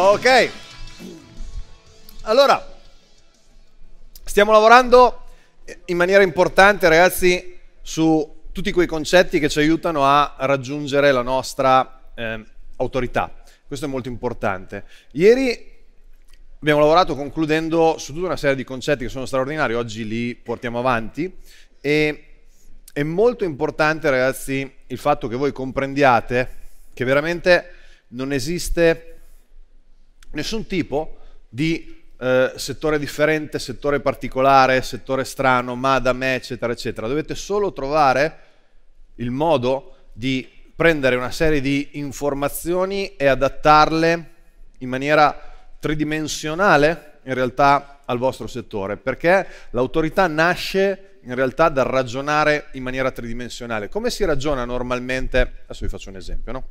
Ok. Allora, stiamo lavorando in maniera importante, ragazzi, su tutti quei concetti che ci aiutano a raggiungere la nostra eh, autorità. Questo è molto importante. Ieri abbiamo lavorato concludendo su tutta una serie di concetti che sono straordinari, oggi li portiamo avanti e è molto importante, ragazzi, il fatto che voi comprendiate che veramente non esiste nessun tipo di eh, settore differente, settore particolare, settore strano, ma da me, eccetera, eccetera. Dovete solo trovare il modo di prendere una serie di informazioni e adattarle in maniera tridimensionale in realtà al vostro settore, perché l'autorità nasce in realtà dal ragionare in maniera tridimensionale. Come si ragiona normalmente? Adesso vi faccio un esempio, no?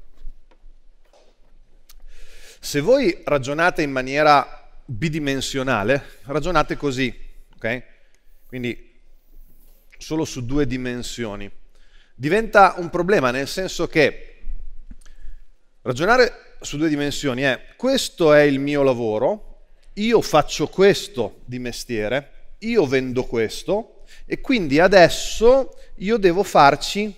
Se voi ragionate in maniera bidimensionale, ragionate così, ok? Quindi solo su due dimensioni. Diventa un problema nel senso che ragionare su due dimensioni è questo è il mio lavoro, io faccio questo di mestiere, io vendo questo e quindi adesso io devo farci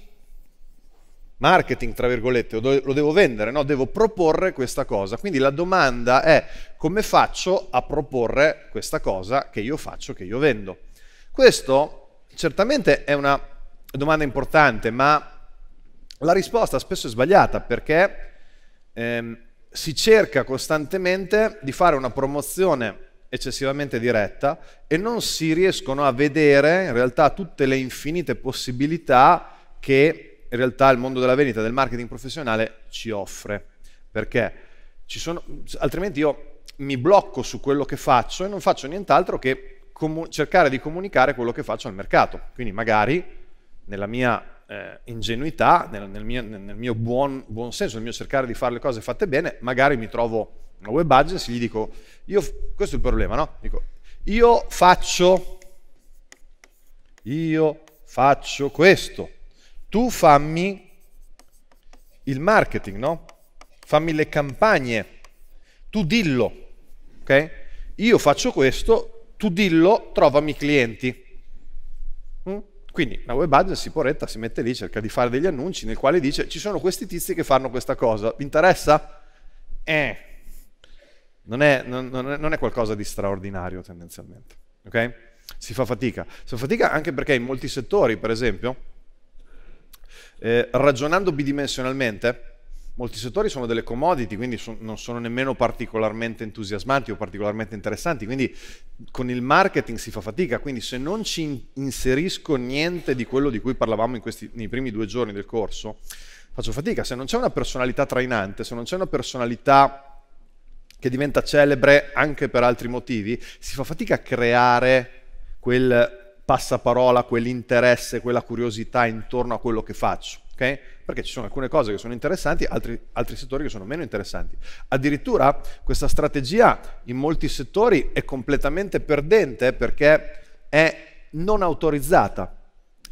marketing, tra virgolette, lo devo vendere, no? devo proporre questa cosa. Quindi la domanda è come faccio a proporre questa cosa che io faccio, che io vendo. Questo certamente è una domanda importante, ma la risposta spesso è sbagliata perché ehm, si cerca costantemente di fare una promozione eccessivamente diretta e non si riescono a vedere in realtà tutte le infinite possibilità che in realtà il mondo della vendita, del marketing professionale ci offre, perché ci sono, altrimenti io mi blocco su quello che faccio e non faccio nient'altro che comu- cercare di comunicare quello che faccio al mercato. Quindi magari nella mia eh, ingenuità, nel, nel, mio, nel mio buon, buon, senso, nel mio cercare di fare le cose fatte bene, magari mi trovo una web agency e gli dico, io, questo è il problema, no? Dico, io faccio, io faccio questo, tu fammi il marketing, no? Fammi le campagne, tu dillo, ok? Io faccio questo, tu dillo, trovami clienti. Mm? Quindi la web agency poretta si mette lì, cerca di fare degli annunci nel quale dice ci sono questi tizi che fanno questa cosa, vi interessa? Eh, non è, non, non è qualcosa di straordinario tendenzialmente, ok? Si fa fatica, si fa fatica anche perché in molti settori, per esempio, eh, ragionando bidimensionalmente, molti settori sono delle commodity, quindi so, non sono nemmeno particolarmente entusiasmanti o particolarmente interessanti, quindi con il marketing si fa fatica, quindi se non ci inserisco niente di quello di cui parlavamo questi, nei primi due giorni del corso, faccio fatica, se non c'è una personalità trainante, se non c'è una personalità che diventa celebre anche per altri motivi, si fa fatica a creare quel passaparola, quell'interesse, quella curiosità intorno a quello che faccio. Okay? Perché ci sono alcune cose che sono interessanti, altri, altri settori che sono meno interessanti. Addirittura questa strategia in molti settori è completamente perdente perché è non autorizzata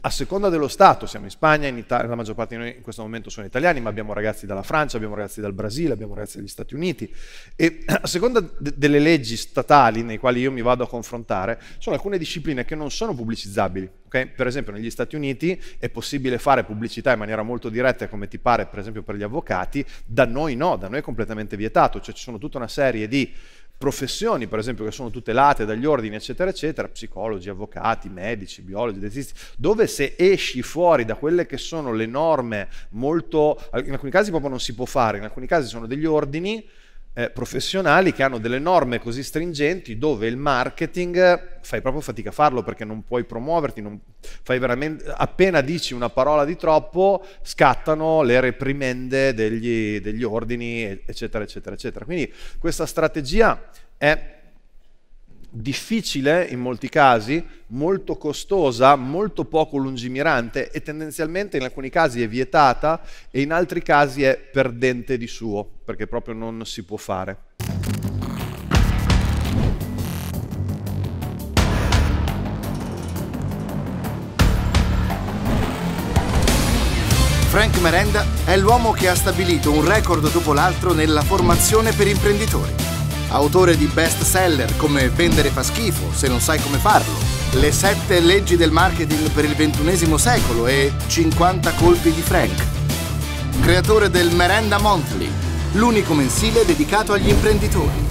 a seconda dello Stato, siamo in Spagna, in Italia, la maggior parte di noi in questo momento sono italiani, ma abbiamo ragazzi dalla Francia, abbiamo ragazzi dal Brasile, abbiamo ragazzi dagli Stati Uniti e a seconda de- delle leggi statali nei quali io mi vado a confrontare, sono alcune discipline che non sono pubblicizzabili. Okay? Per esempio negli Stati Uniti è possibile fare pubblicità in maniera molto diretta come ti pare, per esempio per gli avvocati, da noi no, da noi è completamente vietato, cioè ci sono tutta una serie di professioni, per esempio, che sono tutelate dagli ordini, eccetera, eccetera, psicologi, avvocati, medici, biologi, dietisti, dove se esci fuori da quelle che sono le norme molto, in alcuni casi proprio non si può fare, in alcuni casi sono degli ordini eh, professionali che hanno delle norme così stringenti dove il marketing eh, fai proprio fatica a farlo perché non puoi promuoverti, non, appena dici una parola di troppo scattano le reprimende degli, degli ordini, eccetera, eccetera, eccetera. Quindi questa strategia è difficile in molti casi, molto costosa, molto poco lungimirante e tendenzialmente in alcuni casi è vietata e in altri casi è perdente di suo, perché proprio non si può fare. Frank Merenda è l'uomo che ha stabilito un record dopo l'altro nella formazione per imprenditori autore di best seller come Vendere fa schifo se non sai come farlo, Le sette leggi del marketing per il ventunesimo secolo e 50 colpi di Frank. Creatore del Merenda Monthly, l'unico mensile dedicato agli imprenditori.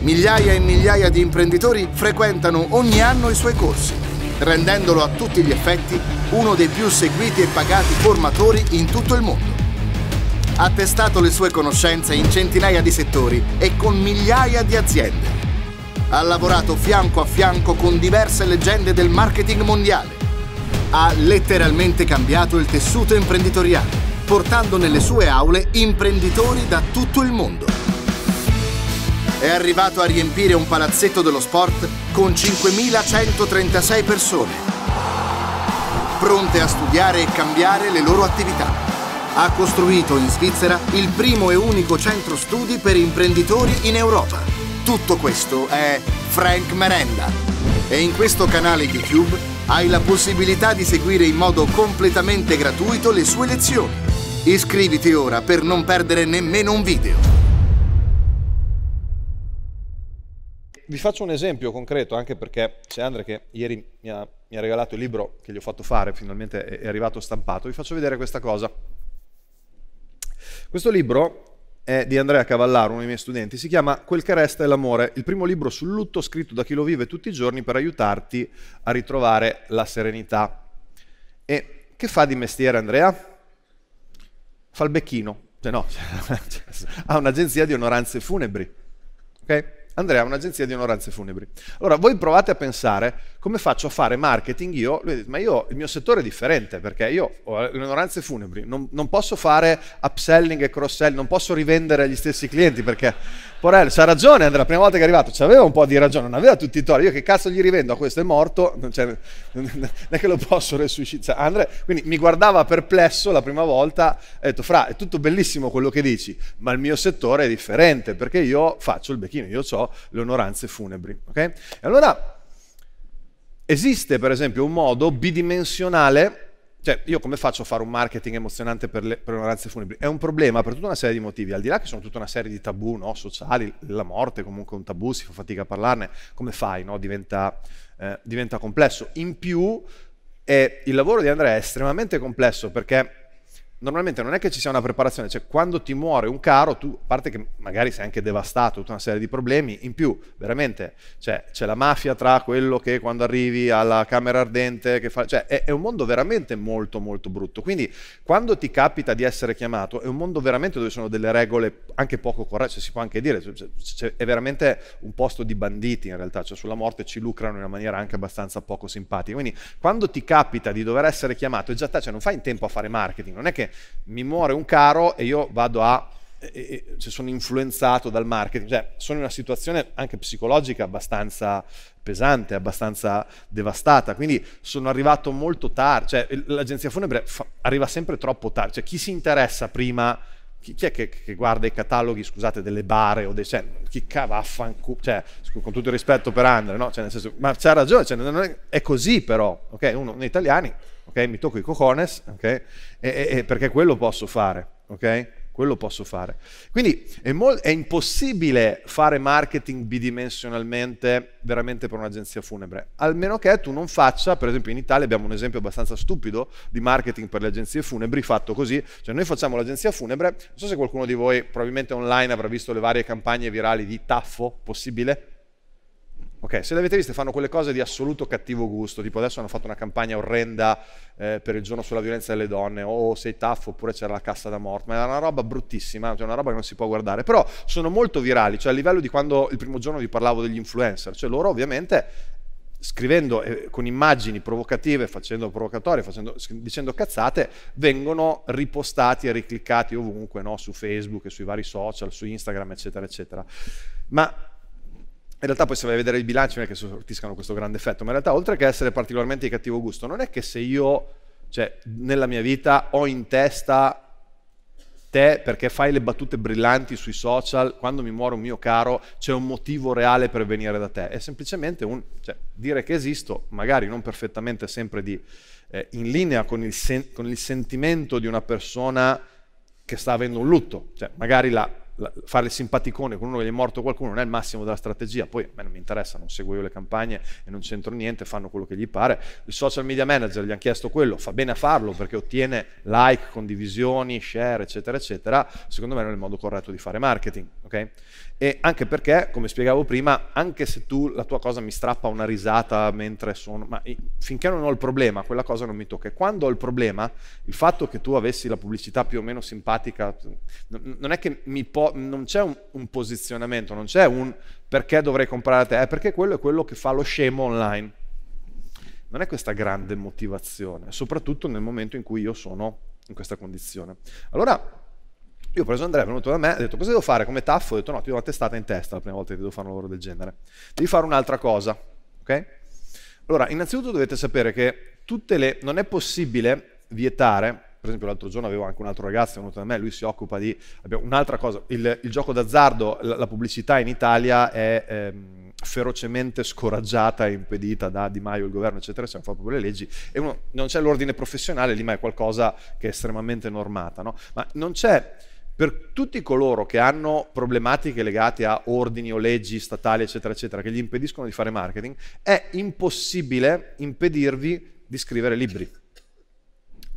Migliaia e migliaia di imprenditori frequentano ogni anno i suoi corsi, rendendolo a tutti gli effetti uno dei più seguiti e pagati formatori in tutto il mondo ha testato le sue conoscenze in centinaia di settori e con migliaia di aziende. Ha lavorato fianco a fianco con diverse leggende del marketing mondiale. Ha letteralmente cambiato il tessuto imprenditoriale, portando nelle sue aule imprenditori da tutto il mondo. È arrivato a riempire un palazzetto dello sport con 5.136 persone, pronte a studiare e cambiare le loro attività ha costruito in Svizzera il primo e unico centro studi per imprenditori in Europa. Tutto questo è Frank Merenda. E in questo canale YouTube hai la possibilità di seguire in modo completamente gratuito le sue lezioni. Iscriviti ora per non perdere nemmeno un video. vi faccio un esempio concreto, anche perché c'è Andre che ieri mi ha, mi ha, regalato il libro che gli ho fatto fare, finalmente è arrivato stampato, vi faccio vedere questa cosa. Questo libro è di Andrea Cavallaro, uno dei miei studenti, si chiama Quel che resta è l'amore, il primo libro sul lutto scritto da chi lo vive tutti i giorni per aiutarti a ritrovare la serenità. E che fa di mestiere Andrea? Fa il becchino, cioè no, ha un'agenzia di onoranze funebri. Okay? Andrea, un'agenzia di onoranze funebri. Allora, voi provate a pensare come faccio a fare marketing io, lui dice, ma io, il mio settore è differente, perché io ho le onoranze funebri, non, non posso fare upselling e cross-selling, non posso rivendere agli stessi clienti, perché, porello, c'ha ragione Andrea, la prima volta che è arrivato, c'aveva un po' di ragione, non aveva tutti i torti, io che cazzo gli rivendo, a questo è morto, non, non è che lo posso resuscitare. Andrea, quindi mi guardava perplesso la prima volta, ha detto, fra, è tutto bellissimo quello che dici, ma il mio settore è differente, perché io faccio il becchino, io ho le onoranze funebri. Okay? E allora esiste per esempio un modo bidimensionale cioè, io come faccio a fare un marketing emozionante per le onoranze funebri? È un problema per tutta una serie di motivi, al di là che sono tutta una serie di tabù no? sociali, la morte è comunque un tabù, si fa fatica a parlarne, come fai? No? Diventa, eh, diventa complesso. In più, eh, il lavoro di Andrea è estremamente complesso perché normalmente non è che ci sia una preparazione, cioè quando ti muore un caro, tu, a parte che magari sei anche devastato, tutta una serie di problemi, in più veramente cioè, c'è la mafia tra quello che quando arrivi alla camera ardente, che fa, cioè è, è, un mondo veramente molto molto brutto, quindi quando ti capita di essere chiamato è un mondo veramente dove sono delle regole anche poco corrette, cioè, si può anche dire, cioè, cioè, cioè è veramente un posto di banditi in realtà, cioè sulla morte ci lucrano in una maniera anche abbastanza poco simpatica, quindi quando ti capita di dover essere chiamato, già cioè non fai in tempo a fare marketing, non è che mi muore un caro e io vado a e, cioè, sono influenzato dal marketing, cioè sono in una situazione anche psicologica abbastanza pesante, abbastanza devastata, quindi sono arrivato molto tardi, cioè, l'agenzia funebre fa, arriva sempre troppo tardi, cioè chi si interessa prima, chi, è che, che, guarda i cataloghi, scusate, delle bare o dei, cioè, chi cavaffanculo, cioè, con tutto il rispetto per Andre, no? Cioè, nel senso, ma c'ha ragione, cioè, è, è, così però, ok? Uno, noi italiani okay? mi tocco i cojones, okay? e, e, perché quello posso fare. Okay? Quello posso fare. Quindi è, mol- è impossibile fare marketing bidimensionalmente veramente per un'agenzia funebre, almeno che tu non faccia, per esempio in Italia abbiamo un esempio abbastanza stupido di marketing per le agenzie funebri fatto così, cioè noi facciamo l'agenzia funebre, non so se qualcuno di voi probabilmente online avrà visto le varie campagne virali di taffo possibile, Ok, se l'avete visto fanno quelle cose di assoluto cattivo gusto, tipo adesso hanno fatto una campagna orrenda eh, per il giorno sulla violenza delle donne, o sei taffo oppure c'era la cassa da morte, ma è una roba bruttissima, cioè una roba che non si può guardare, però sono molto virali, cioè a livello di quando il primo giorno vi parlavo degli influencer, cioè loro ovviamente scrivendo eh, con immagini provocative, facendo provocatorie, facendo, dicendo cazzate, vengono ripostati e ricliccati ovunque, no? su Facebook sui vari social, su Instagram, eccetera, eccetera. Ma in realtà poi se vai a vedere i bilanci non è che sortiscano questo grande effetto, ma in realtà oltre che essere particolarmente di cattivo gusto, non è che se io, cioè, nella mia vita ho in testa te perché fai le battute brillanti sui social, quando mi muore un mio caro c'è un motivo reale per venire da te, è semplicemente un, cioè, dire che esisto, magari non perfettamente sempre di, eh, in linea con il, sen- con il sentimento di una persona che sta avendo un lutto, cioè magari la la, fare il simpaticone con uno che gli è morto qualcuno non è il massimo della strategia, poi a me non mi interessa, non seguo io le campagne e non c'entro niente, fanno quello che gli pare. Il social media manager gli hanno chiesto quello, fa bene a farlo perché ottiene like, condivisioni, share, eccetera, eccetera, secondo me non è il modo corretto di fare marketing, ok? E anche perché, come spiegavo prima, anche se tu la tua cosa mi strappa una risata mentre sono, ma finché non ho il problema, quella cosa non mi tocca. E quando ho il problema, il fatto che tu avessi la pubblicità più o meno simpatica, non è che mi può, non c'è un, un posizionamento, non c'è un perché dovrei comprare a te, è perché quello è quello che fa lo scemo online. Non è questa grande motivazione, soprattutto nel momento in cui io sono in questa condizione. Allora, io ho preso Andrea, è venuto da me, ha detto cosa devo fare come taffo? Ho detto no, ti do una testata in testa la prima volta che devo fare un lavoro del genere. Devi fare un'altra cosa, ok? Allora, innanzitutto dovete sapere che tutte le... non è possibile vietare, per esempio l'altro giorno avevo anche un altro ragazzo è venuto da me, lui si occupa di... abbiamo un'altra cosa, il, il gioco d'azzardo, la, la, pubblicità in Italia è... Ehm, ferocemente scoraggiata e impedita da Di Maio, il governo, eccetera, se non proprio le leggi, e uno, non c'è l'ordine professionale, lì ma è qualcosa che è estremamente normata, no? ma non c'è per tutti coloro che hanno problematiche legate a ordini o leggi statali, eccetera, eccetera, che gli impediscono di fare marketing, è impossibile impedirvi di scrivere libri.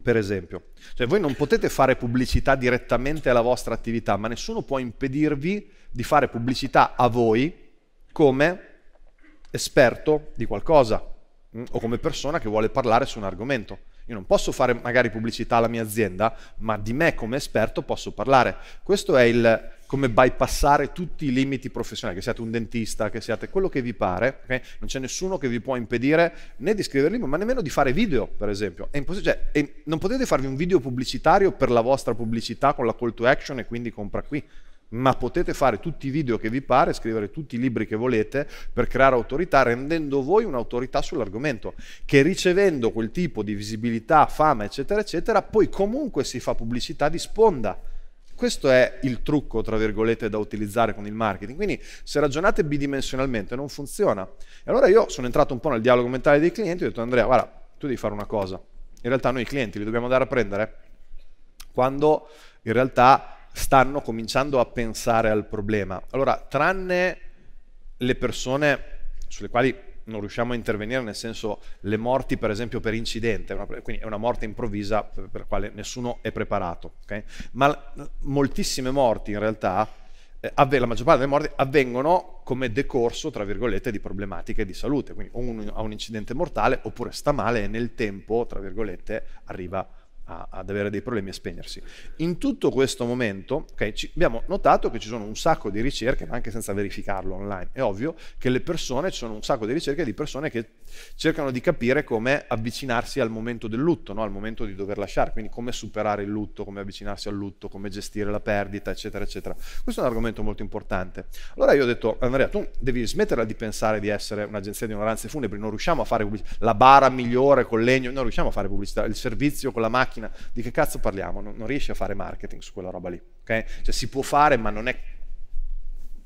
Per esempio, cioè voi non potete fare pubblicità direttamente alla vostra attività, ma nessuno può impedirvi di fare pubblicità a voi come esperto di qualcosa mm, o come persona che vuole parlare su un argomento. Io non posso fare magari pubblicità alla mia azienda, ma di me come esperto posso parlare. Questo è il come bypassare tutti i limiti professionali, che siate un dentista, che siate quello che vi pare, okay? non c'è nessuno che vi può impedire né di scrivere libri, ma nemmeno di fare video, per esempio. Cioè, non potete farvi un video pubblicitario per la vostra pubblicità con la call to action e quindi compra qui ma potete fare tutti i video che vi pare, scrivere tutti i libri che volete per creare autorità, rendendo voi un'autorità sull'argomento, che ricevendo quel tipo di visibilità, fama, eccetera, eccetera, poi comunque si fa pubblicità di sponda. Questo è il trucco, tra virgolette, da utilizzare con il marketing. Quindi se ragionate bidimensionalmente non funziona. E allora io sono entrato un po' nel dialogo mentale dei clienti e ho detto Andrea, guarda, tu devi fare una cosa. In realtà noi i clienti li dobbiamo andare a prendere quando in realtà stanno cominciando a pensare al problema. Allora, tranne le persone sulle quali non riusciamo a intervenire, nel senso le morti per esempio per incidente, quindi è una morte improvvisa per la quale nessuno è preparato, okay? ma moltissime morti in realtà, eh, la maggior parte delle morti avvengono come decorso, tra virgolette, di problematiche di salute, quindi o uno ha un incidente mortale oppure sta male e nel tempo, tra virgolette, arriva a, ad avere dei problemi e spegnersi. In tutto questo momento okay, ci, abbiamo notato che ci sono un sacco di ricerche, ma anche senza verificarlo online, è ovvio che le persone, ci sono un sacco di ricerche di persone che cercano di capire come avvicinarsi al momento del lutto, no? al momento di dover lasciare, quindi come superare il lutto, come avvicinarsi al lutto, come gestire la perdita, eccetera, eccetera. Questo è un argomento molto importante. Allora io ho detto, Andrea, tu devi smetterla di pensare di essere un'agenzia di onoranze funebri, non riusciamo a fare la bara migliore con legno, non riusciamo a fare pubblicità, il servizio con la macchina, macchina, di che cazzo parliamo? Non, non riesci a fare marketing su quella roba lì, ok? Cioè si può fare ma non è...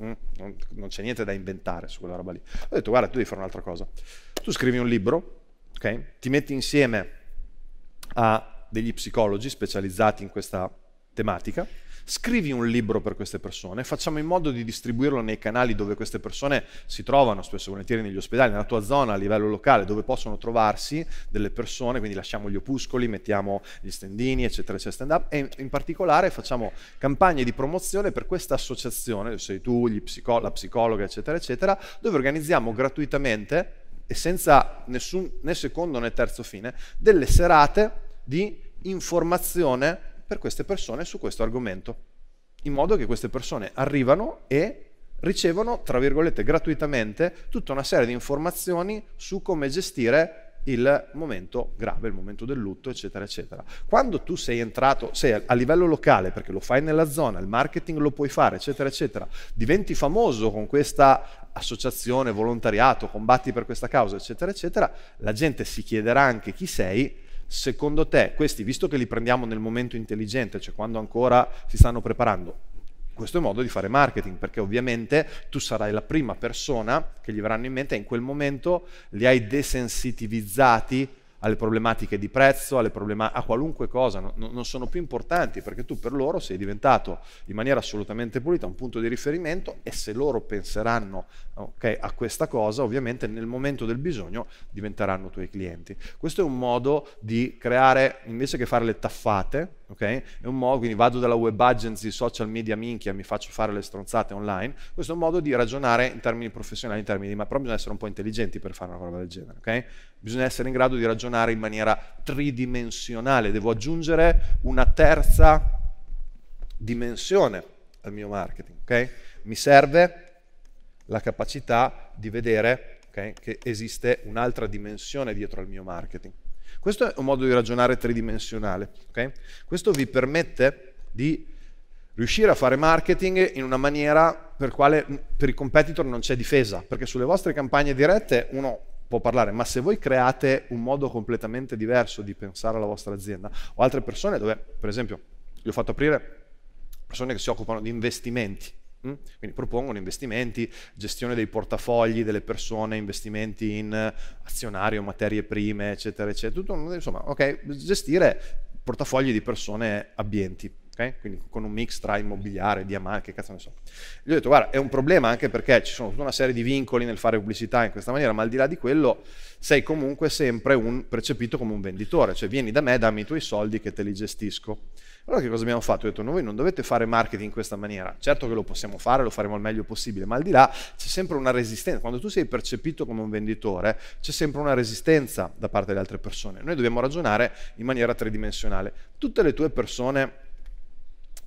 Mm? non, non c'è niente da inventare su quella roba lì. Ho detto guarda tu devi fare un'altra cosa. Tu scrivi un libro, ok? Ti metti insieme a degli psicologi specializzati in questa tematica scrivi un libro per queste persone, facciamo in modo di distribuirlo nei canali dove queste persone si trovano, spesso e volentieri negli ospedali, nella tua zona a livello locale, dove possono trovarsi delle persone, quindi lasciamo gli opuscoli, mettiamo gli stendini, eccetera, eccetera, stand up, e in particolare facciamo campagne di promozione per questa associazione, sei tu, psico- la psicologa, eccetera, eccetera, dove organizziamo gratuitamente e senza nessun né secondo né terzo fine, delle serate di informazione per queste persone su questo argomento, in modo che queste persone arrivano e ricevono, tra virgolette, gratuitamente tutta una serie di informazioni su come gestire il momento grave, il momento del lutto, eccetera, eccetera. Quando tu sei entrato, sei a livello locale, perché lo fai nella zona, il marketing lo puoi fare, eccetera, eccetera, diventi famoso con questa associazione, volontariato, combatti per questa causa, eccetera, eccetera, la gente si chiederà anche chi sei secondo te questi, visto che li prendiamo nel momento intelligente, cioè quando ancora si stanno preparando, questo è modo di fare marketing, perché ovviamente tu sarai la prima persona che gli verranno in mente e in quel momento li hai desensitivizzati alle problematiche di prezzo, problema a qualunque cosa, no, non sono più importanti perché tu per loro sei diventato in maniera assolutamente pulita un punto di riferimento e se loro penseranno okay, a questa cosa, ovviamente nel momento del bisogno diventeranno tuoi clienti. Questo è un modo di creare, invece che fare le taffate, ok? È un modo, quindi vado dalla web agency, social media minchia, mi faccio fare le stronzate online. Questo è un modo di ragionare in termini professionali, in termini di, ma però bisogna essere un po' intelligenti per fare una roba del genere, ok? Bisogna essere in grado di ragionare in maniera tridimensionale, devo aggiungere una terza dimensione al mio marketing, ok? Mi serve la capacità di vedere okay, che esiste un'altra dimensione dietro al mio marketing. Questo è un modo di ragionare tridimensionale. Okay? Questo vi permette di riuscire a fare marketing in una maniera per quale per i competitor non c'è difesa, perché sulle vostre campagne dirette uno può parlare, ma se voi create un modo completamente diverso di pensare alla vostra azienda o altre persone dove, per esempio, io ho fatto aprire persone che si occupano di investimenti, Mm? Quindi propongono investimenti, gestione dei portafogli delle persone, investimenti in eh, azionario, materie prime, eccetera, eccetera. Tutto, insomma, ok, gestire portafogli di persone abbienti. Okay? Quindi con un mix tra immobiliare, diamante, che cazzo ne so. Gli ho detto, guarda, è un problema anche perché ci sono tutta una serie di vincoli nel fare pubblicità in questa maniera, ma al di là di quello sei comunque sempre un, percepito come un venditore, cioè vieni da me, dammi i tuoi soldi che te li gestisco. Allora che cosa abbiamo fatto? Ho detto, no, voi non dovete fare marketing in questa maniera. Certo che lo possiamo fare, lo faremo al meglio possibile, ma al di là c'è sempre una resistenza. Quando tu sei percepito come un venditore, c'è sempre una resistenza da parte delle altre persone. Noi dobbiamo ragionare in maniera tridimensionale. Tutte le tue persone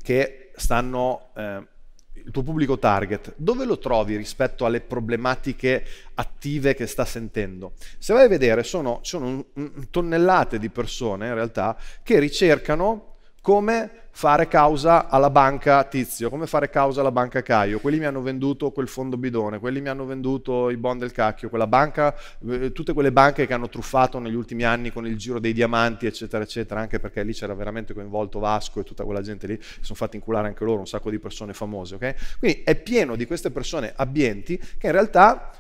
che stanno... Eh, il tuo pubblico target, dove lo trovi rispetto alle problematiche attive che sta sentendo? Se vai a vedere, sono, sono tonnellate di persone in realtà che ricercano come fare causa alla banca Tizio, come fare causa alla banca Caio, quelli mi hanno venduto quel fondo bidone, quelli mi hanno venduto i bond del cacchio, quella banca, eh, tutte quelle banche che hanno truffato negli ultimi anni con il giro dei diamanti, eccetera, eccetera, anche perché lì c'era veramente coinvolto Vasco e tutta quella gente lì, si sono fatti inculare anche loro un sacco di persone famose, ok? Quindi è pieno di queste persone abbienti che in realtà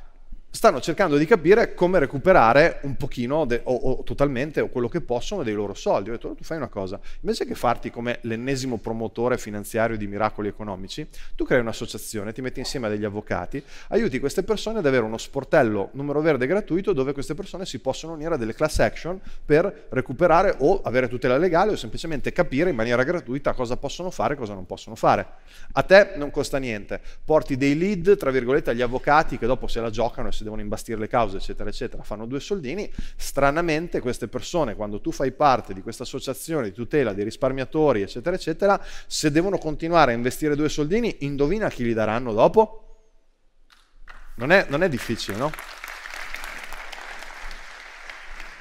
stanno cercando di capire come recuperare un pochino de, o, o, totalmente o quello che possono dei loro soldi. Ho detto, tu fai una cosa, invece che farti come l'ennesimo promotore finanziario di miracoli economici, tu crei un'associazione, ti metti insieme a degli avvocati, aiuti queste persone ad avere uno sportello numero verde gratuito dove queste persone si possono unire a delle class action per recuperare o avere tutela legale o semplicemente capire in maniera gratuita cosa possono fare e cosa non possono fare. A te non costa niente, porti dei lead, tra virgolette, agli avvocati che dopo se la giocano e se devono imbastire le cause, eccetera, eccetera, fanno due soldini, stranamente queste persone, quando tu fai parte di questa associazione di tutela dei risparmiatori, eccetera, eccetera, se devono continuare a investire due soldini, indovina chi li daranno dopo? Non è, non è difficile, no?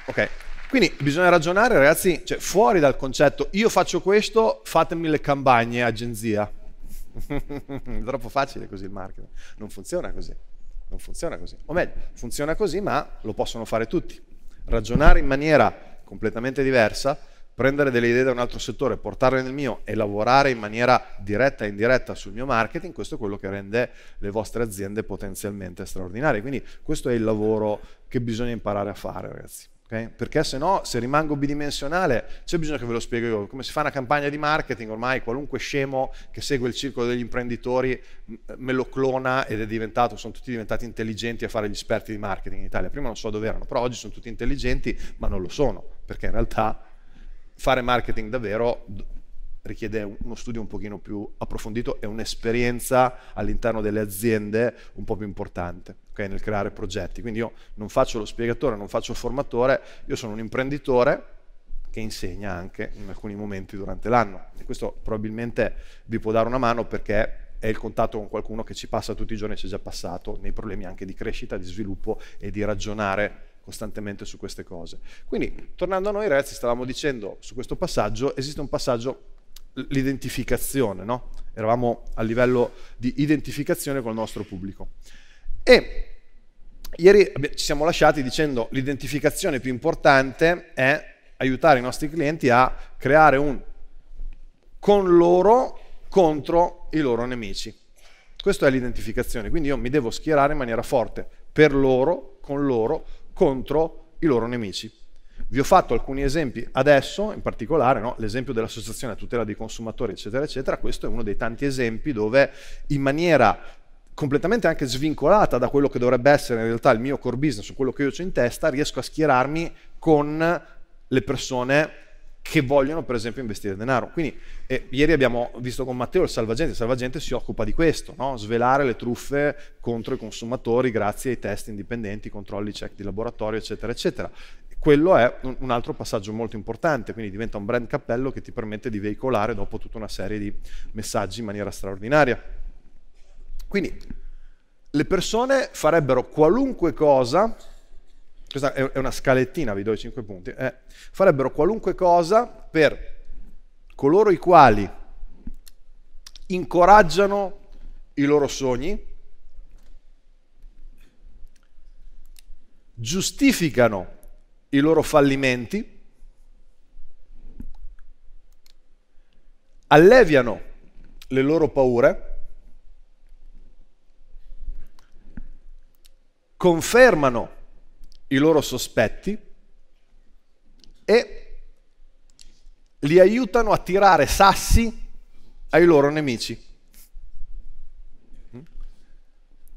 Ok, quindi bisogna ragionare, ragazzi, cioè, fuori dal concetto io faccio questo, fatemi le campagne, agenzia. È Troppo facile così il marketing, non funziona così. Non funziona così. O meglio, funziona così, ma lo possono fare tutti. Ragionare in maniera completamente diversa, prendere delle idee da un altro settore, portarle nel mio e lavorare in maniera diretta e indiretta sul mio marketing, questo è quello che rende le vostre aziende potenzialmente straordinarie. Quindi questo è il lavoro che bisogna imparare a fare, ragazzi. Okay? Perché se no, se rimango bidimensionale, c'è bisogno che ve lo spiego io. Come si fa una campagna di marketing, ormai qualunque scemo che segue il circolo degli imprenditori me lo clona ed è diventato, sono tutti diventati intelligenti a fare gli esperti di marketing in Italia. Prima non so dove erano, però oggi sono tutti intelligenti, ma non lo sono, perché in realtà fare marketing davvero richiede uno studio un pochino più approfondito e un'esperienza all'interno delle aziende un po' più importante okay, nel creare progetti. Quindi io non faccio lo spiegatore, non faccio il formatore, io sono un imprenditore che insegna anche in alcuni momenti durante l'anno. E questo probabilmente vi può dare una mano perché è il contatto con qualcuno che ci passa tutti i giorni, si è già passato, nei problemi anche di crescita, di sviluppo e di ragionare costantemente su queste cose. Quindi, tornando a noi ragazzi, stavamo dicendo su questo passaggio, esiste un passaggio l'identificazione, no? Eravamo a livello di identificazione col nostro pubblico. E ieri ci siamo lasciati dicendo l'identificazione più importante è aiutare i nostri clienti a creare un con loro contro i loro nemici. Questa è l'identificazione, quindi io mi devo schierare in maniera forte per loro, con loro, contro i loro nemici. Vi ho fatto alcuni esempi adesso, in particolare no? l'esempio dell'associazione a tutela dei consumatori, eccetera, eccetera. Questo è uno dei tanti esempi dove in maniera completamente anche svincolata da quello che dovrebbe essere in realtà il mio core business, quello che io ho in testa, riesco a schierarmi con le persone che vogliono per esempio investire denaro. Quindi eh, ieri abbiamo visto con Matteo il salvagente, il salvagente si occupa di questo, no? svelare le truffe contro i consumatori grazie ai test indipendenti, controlli, check di laboratorio, eccetera, eccetera quello è un altro passaggio molto importante, quindi diventa un brand cappello che ti permette di veicolare dopo tutta una serie di messaggi in maniera straordinaria. Quindi le persone farebbero qualunque cosa, questa è una scalettina, vi do i cinque punti, eh, farebbero qualunque cosa per coloro i quali incoraggiano i loro sogni, giustificano i loro fallimenti, alleviano le loro paure, confermano i loro sospetti e li aiutano a tirare sassi ai loro nemici.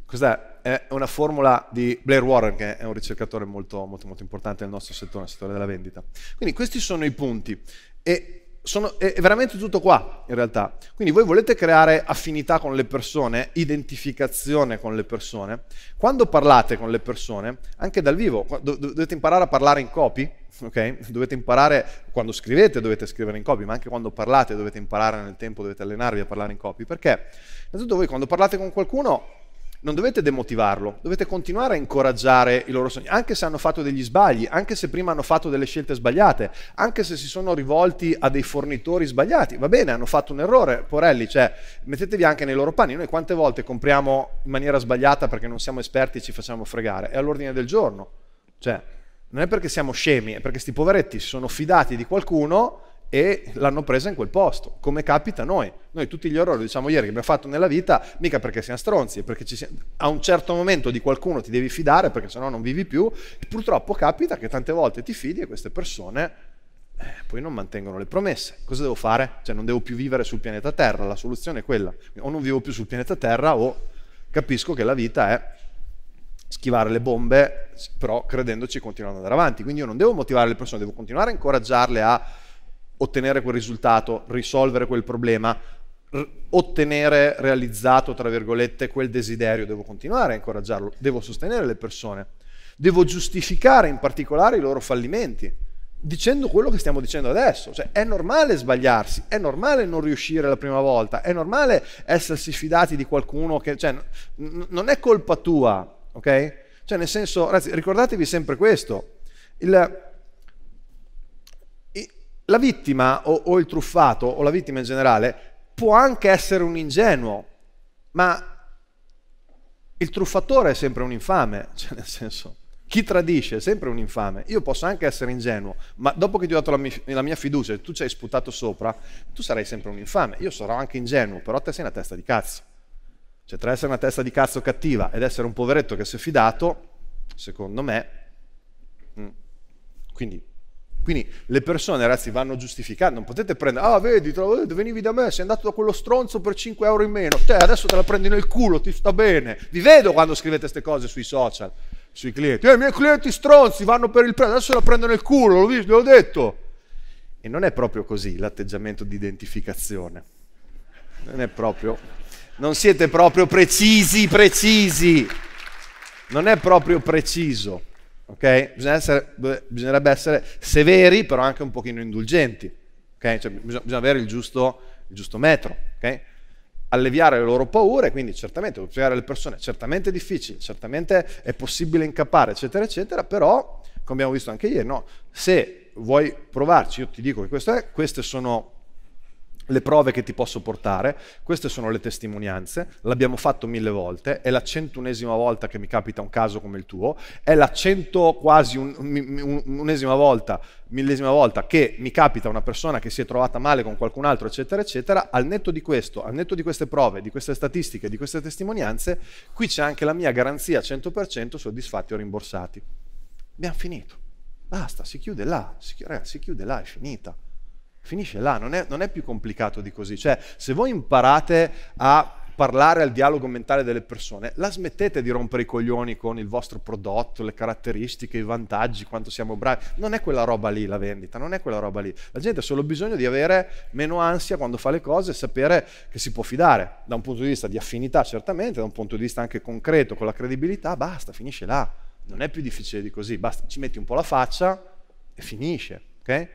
Cos'è? è una formula di Blair Warren, che è un ricercatore molto, molto, molto importante nel nostro settore, nel settore della vendita. Quindi questi sono i punti. E sono, è veramente tutto qua, in realtà. Quindi voi volete creare affinità con le persone, identificazione con le persone. Quando parlate con le persone, anche dal vivo, dovete imparare a parlare in copy, ok? Dovete imparare, quando scrivete dovete scrivere in copy, ma anche quando parlate dovete imparare nel tempo, dovete allenarvi a parlare in copy. Perché? Innanzitutto voi quando parlate con qualcuno non dovete demotivarlo, dovete continuare a incoraggiare i loro sogni, anche se hanno fatto degli sbagli, anche se prima hanno fatto delle scelte sbagliate, anche se si sono rivolti a dei fornitori sbagliati, va bene, hanno fatto un errore, porelli, cioè mettetevi anche nei loro panni, noi quante volte compriamo in maniera sbagliata perché non siamo esperti e ci facciamo fregare, è all'ordine del giorno, cioè non è perché siamo scemi, è perché questi poveretti si sono fidati di qualcuno e l'hanno presa in quel posto, come capita a noi. Noi tutti gli errori, diciamo ieri, che abbiamo fatto nella vita, mica perché siamo stronzi, perché siamo... a un certo momento di qualcuno ti devi fidare perché sennò non vivi più e purtroppo capita che tante volte ti fidi e queste persone eh, poi non mantengono le promesse. Cosa devo fare? Cioè non devo più vivere sul pianeta Terra, la soluzione è quella. O non vivo più sul pianeta Terra o capisco che la vita è schivare le bombe, però credendoci continuando ad andare avanti. Quindi io non devo motivare le persone, devo continuare a incoraggiarle a ottenere quel risultato, risolvere quel problema, r- ottenere realizzato, tra virgolette, quel desiderio. Devo continuare a incoraggiarlo, devo sostenere le persone, devo giustificare in particolare i loro fallimenti, dicendo quello che stiamo dicendo adesso. Cioè è normale sbagliarsi, è normale non riuscire la prima volta, è normale essersi fidati di qualcuno che... Cioè, n- non è colpa tua, ok? Cioè nel senso, ragazzi, ricordatevi sempre questo. Il, la vittima o, o, il truffato o la vittima in generale può anche essere un ingenuo, ma il truffatore è sempre un infame, cioè nel senso, chi tradisce è sempre un infame. Io posso anche essere ingenuo, ma dopo che ti ho dato la, mi- la mia fiducia e tu ci hai sputato sopra, tu sarai sempre un infame. Io sarò anche ingenuo, però te sei una testa di cazzo. Cioè tra essere una testa di cazzo cattiva ed essere un poveretto che si è fidato, secondo me... Mm, quindi quindi le persone, ragazzi, vanno giustificate, non potete prendere, ah vedi, lo, venivi da me, sei andato da quello stronzo per 5 euro in meno, te adesso te la prendi nel culo, ti sta bene. Vi vedo quando scrivete queste cose sui social, sui clienti. Eh, i miei clienti stronzi vanno per il prezzo, adesso la prendo nel culo, l'ho visto, l'ho detto. E non è proprio così l'atteggiamento di identificazione. Non è proprio, non siete proprio precisi, precisi. Non è proprio preciso ok? Bisogna essere, bisognerebbe essere severi, però anche un pochino indulgenti, ok? Cioè, bisogna, bisogna, avere il giusto, il giusto metro, ok? Alleviare le loro paure, quindi certamente spiegare alle persone, certamente è difficile, certamente è possibile incappare, eccetera, eccetera, però, come abbiamo visto anche ieri, no? se vuoi provarci, io ti dico che questo è, queste sono le prove che ti posso portare, queste sono le testimonianze, l'abbiamo fatto mille volte, è la centunesima volta che mi capita un caso come il tuo, è la cento quasi un, un, unesima volta, millesima volta che mi capita una persona che si è trovata male con qualcun altro, eccetera, eccetera, al netto di questo, al netto di queste prove, di queste statistiche, di queste testimonianze, qui c'è anche la mia garanzia 100% soddisfatti o rimborsati. Abbiamo finito. Basta, si chiude là, si, ragazzi, si chiude là, è finita. Finisce là, non è, non è più complicato di così. Cioè, se voi imparate a parlare al dialogo mentale delle persone, la smettete di rompere i coglioni con il vostro prodotto, le caratteristiche, i vantaggi, quanto siamo bravi. Non è quella roba lì la vendita, non è quella roba lì. La gente ha solo bisogno di avere meno ansia quando fa le cose e sapere che si può fidare, da un punto di vista di affinità certamente, da un punto di vista anche concreto, con la credibilità, basta, finisce là. Non è più difficile di così, basta, ci metti un po' la faccia e finisce, ok?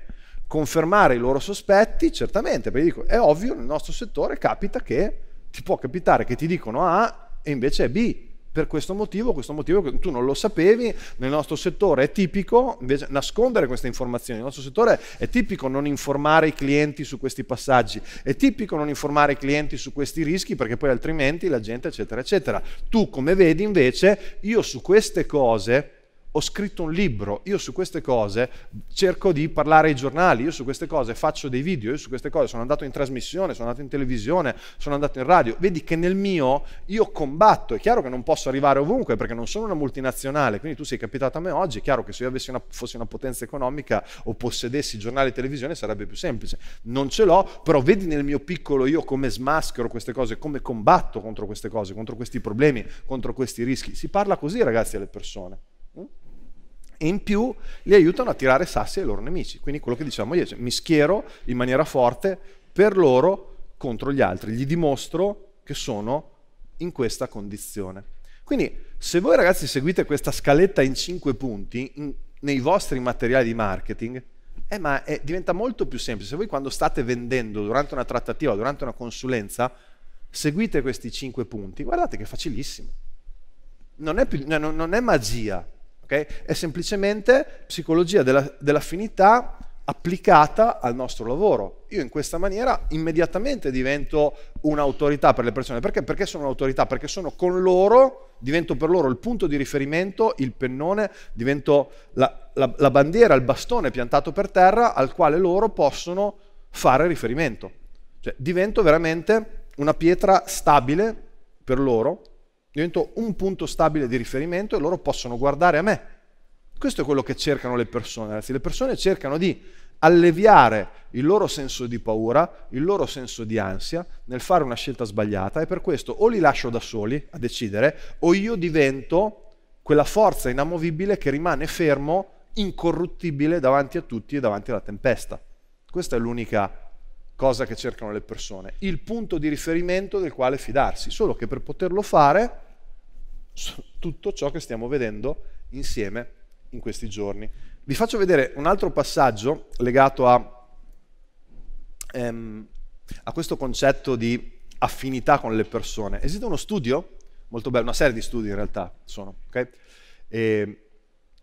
confermare i loro sospetti, certamente, perché dico, è ovvio, nel nostro settore capita che ti può capitare che ti dicono A e invece è B. Per questo motivo, questo motivo che tu non lo sapevi, nel nostro settore è tipico invece, nascondere queste informazioni, nel nostro settore è tipico non informare i clienti su questi passaggi, è tipico non informare i clienti su questi rischi perché poi altrimenti la gente eccetera eccetera. Tu come vedi invece, io su queste cose ho scritto un libro, io su queste cose cerco di parlare ai giornali, io su queste cose faccio dei video, io su queste cose sono andato in trasmissione, sono andato in televisione, sono andato in radio. Vedi che nel mio io combatto, è chiaro che non posso arrivare ovunque perché non sono una multinazionale, quindi tu sei capitato a me oggi, è chiaro che se io una, fossi una potenza economica o possedessi giornali e televisione sarebbe più semplice. Non ce l'ho, però vedi nel mio piccolo io come smaschero queste cose, come combatto contro queste cose, contro questi problemi, contro questi rischi. Si parla così ragazzi alle persone e in più li aiutano a tirare sassi ai loro nemici. Quindi quello che dicevamo ieri, cioè, mi schiero in maniera forte per loro contro gli altri, gli dimostro che sono in questa condizione. Quindi se voi ragazzi seguite questa scaletta in 5 punti in, nei vostri materiali di marketing, eh, ma è, diventa molto più semplice. Se voi quando state vendendo durante una trattativa, durante una consulenza, seguite questi 5 punti, guardate che è facilissimo. Non è, più, cioè, non è magia, okay? È semplicemente psicologia della, dell'affinità applicata al nostro lavoro. Io in questa maniera immediatamente divento un'autorità per le persone. Perché? Perché sono un'autorità? Perché sono con loro, divento per loro il punto di riferimento, il pennone, divento la, la, la bandiera, il bastone piantato per terra al quale loro possono fare riferimento. Cioè divento veramente una pietra stabile per loro divento un punto stabile di riferimento e loro possono guardare a me. Questo è quello che cercano le persone, ragazzi. Le persone cercano di alleviare il loro senso di paura, il loro senso di ansia nel fare una scelta sbagliata e per questo o li lascio da soli a decidere o io divento quella forza inamovibile che rimane fermo, incorruttibile davanti a tutti e davanti alla tempesta. Questa è l'unica cosa che cercano le persone, il punto di riferimento del quale fidarsi, solo che per poterlo fare tutto ciò che stiamo vedendo insieme in questi giorni. Vi faccio vedere un altro passaggio legato a, ehm, a questo concetto di affinità con le persone. Esiste uno studio, molto bello, una serie di studi in realtà sono, okay? e,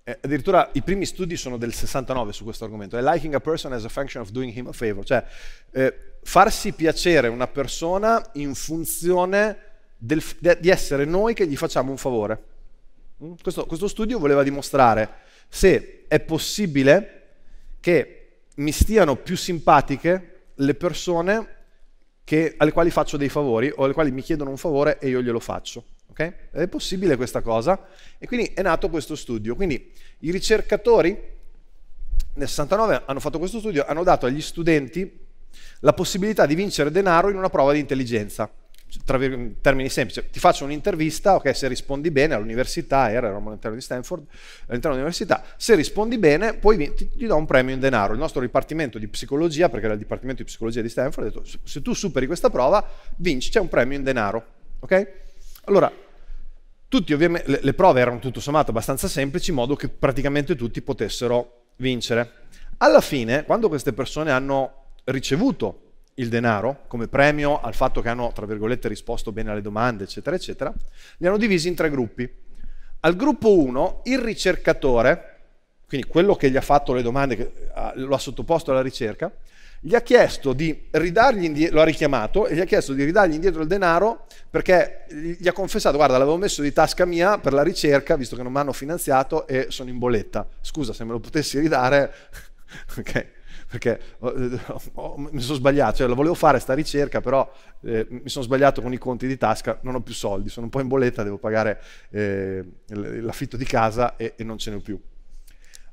eh, addirittura i primi studi sono del 69 su questo argomento. È liking a person as a function of doing him a favor. Cioè, eh, farsi piacere una persona in funzione del, de, di essere noi che gli facciamo un favore. Mm? Questo, questo studio voleva dimostrare se è possibile che mi stiano più simpatiche le persone che, alle quali faccio dei favori o alle quali mi chiedono un favore e io glielo faccio. Okay? è possibile questa cosa e quindi è nato questo studio. Quindi i ricercatori nel 69 hanno fatto questo studio, hanno dato agli studenti la possibilità di vincere denaro in una prova di intelligenza. Cioè, tra termini semplici, ti faccio un'intervista, ok, se rispondi bene all'università, era all'interno di Stanford, all'interno dell'università, se rispondi bene poi ti, ti do un premio in denaro. Il nostro dipartimento di psicologia, perché era il dipartimento di psicologia di Stanford, ha detto se tu superi questa prova vinci, c'è un premio in denaro, ok? Allora, tutti, ovviamente, le prove erano tutto sommato abbastanza semplici, in modo che praticamente tutti potessero vincere. Alla fine, quando queste persone hanno ricevuto il denaro come premio al fatto che hanno, tra virgolette, risposto bene alle domande, eccetera, eccetera, li hanno divisi in tre gruppi. Al gruppo 1, il ricercatore, quindi quello che gli ha fatto le domande, che lo ha sottoposto alla ricerca, gli ha chiesto di ridargli indietro, lo ha richiamato e gli ha chiesto di ridargli indietro il denaro perché gli ha confessato, guarda l'avevo messo di tasca mia per la ricerca visto che non mi hanno finanziato e sono in bolletta, scusa se me lo potessi ridare, ok? Perché mi sono sbagliato, cioè la volevo fare sta ricerca, però eh, mi sono sbagliato con i conti di tasca, non ho più soldi, sono un po' in bolletta, devo pagare eh, l'affitto di casa e, e non ce ne ho più.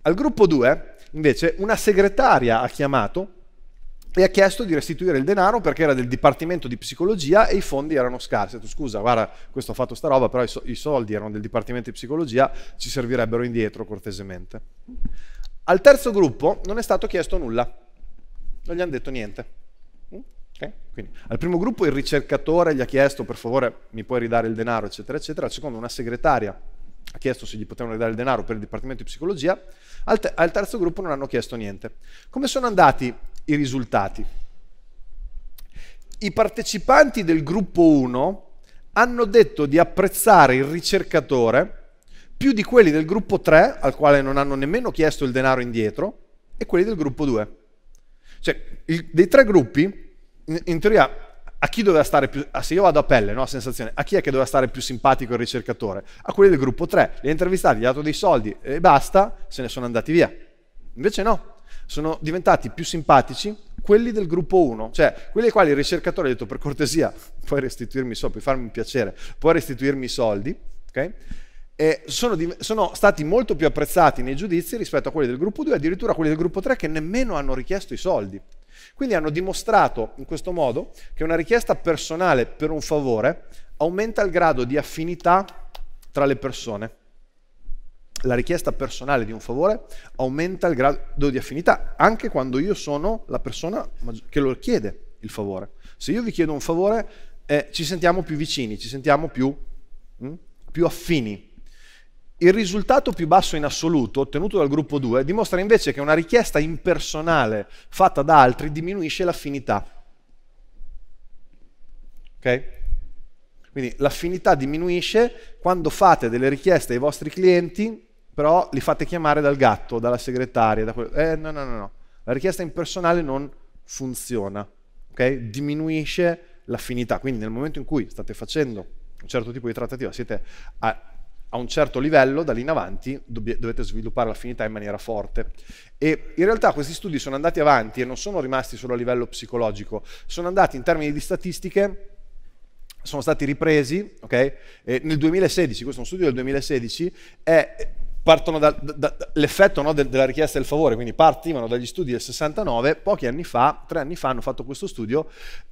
Al gruppo 2, invece, una segretaria ha chiamato e ha chiesto di restituire il denaro perché era del dipartimento di psicologia e i fondi erano scarsi. Ha detto scusa, guarda, questo ho fatto sta roba, però i, soldi erano del dipartimento di psicologia, ci servirebbero indietro cortesemente. Al terzo gruppo non è stato chiesto nulla, non gli hanno detto niente. Mm? Okay? Quindi, al primo gruppo il ricercatore gli ha chiesto per favore mi puoi ridare il denaro, eccetera, eccetera. Al secondo una segretaria ha chiesto se gli potevano ridare il denaro per il Dipartimento di Psicologia, al, te- al, terzo gruppo non hanno chiesto niente. Come sono andati i risultati. I partecipanti del gruppo 1 hanno detto di apprezzare il ricercatore più di quelli del gruppo 3, al quale non hanno nemmeno chiesto il denaro indietro, e quelli del gruppo 2. Cioè, il, dei tre gruppi, in, in, teoria, a chi doveva stare più... se io vado a pelle, no, a sensazione, a chi è che doveva stare più simpatico il ricercatore? A quelli del gruppo 3. Li ha intervistati, gli ha dato dei soldi e basta, se ne sono andati via. Invece no, sono diventati più simpatici quelli del gruppo 1, cioè quelli ai quali il ricercatore ha detto per cortesia puoi restituirmi i soldi, puoi farmi un piacere, puoi restituirmi i soldi, okay? sono, sono, stati molto più apprezzati nei giudizi rispetto a quelli del gruppo 2, e addirittura quelli del gruppo 3 che nemmeno hanno richiesto i soldi. Quindi hanno dimostrato in questo modo che una richiesta personale per un favore aumenta il grado di affinità tra le persone la richiesta personale di un favore aumenta il grado di affinità, anche quando io sono la persona che lo chiede il favore. Se io vi chiedo un favore, eh, ci sentiamo più vicini, ci sentiamo più, mh, mm, più affini. Il risultato più basso in assoluto ottenuto dal gruppo 2 dimostra invece che una richiesta impersonale fatta da altri diminuisce l'affinità. Ok? Quindi l'affinità diminuisce quando fate delle richieste ai vostri clienti però li fate chiamare dal gatto, dalla segretaria, da quello... Eh, no, no, no, no. La richiesta impersonale non funziona, ok? Diminuisce l'affinità. Quindi nel momento in cui state facendo un certo tipo di trattativa, siete a, a un certo livello, da lì in avanti dovete sviluppare l'affinità in maniera forte. E in realtà questi studi sono andati avanti e non sono rimasti solo a livello psicologico, sono andati in termini di statistiche sono stati ripresi, ok? E nel 2016, questo è un studio del 2016, è partono dall'effetto da, da, no, de, della richiesta del favore, quindi partivano dagli studi del 69, pochi anni fa, tre anni fa hanno fatto questo studio,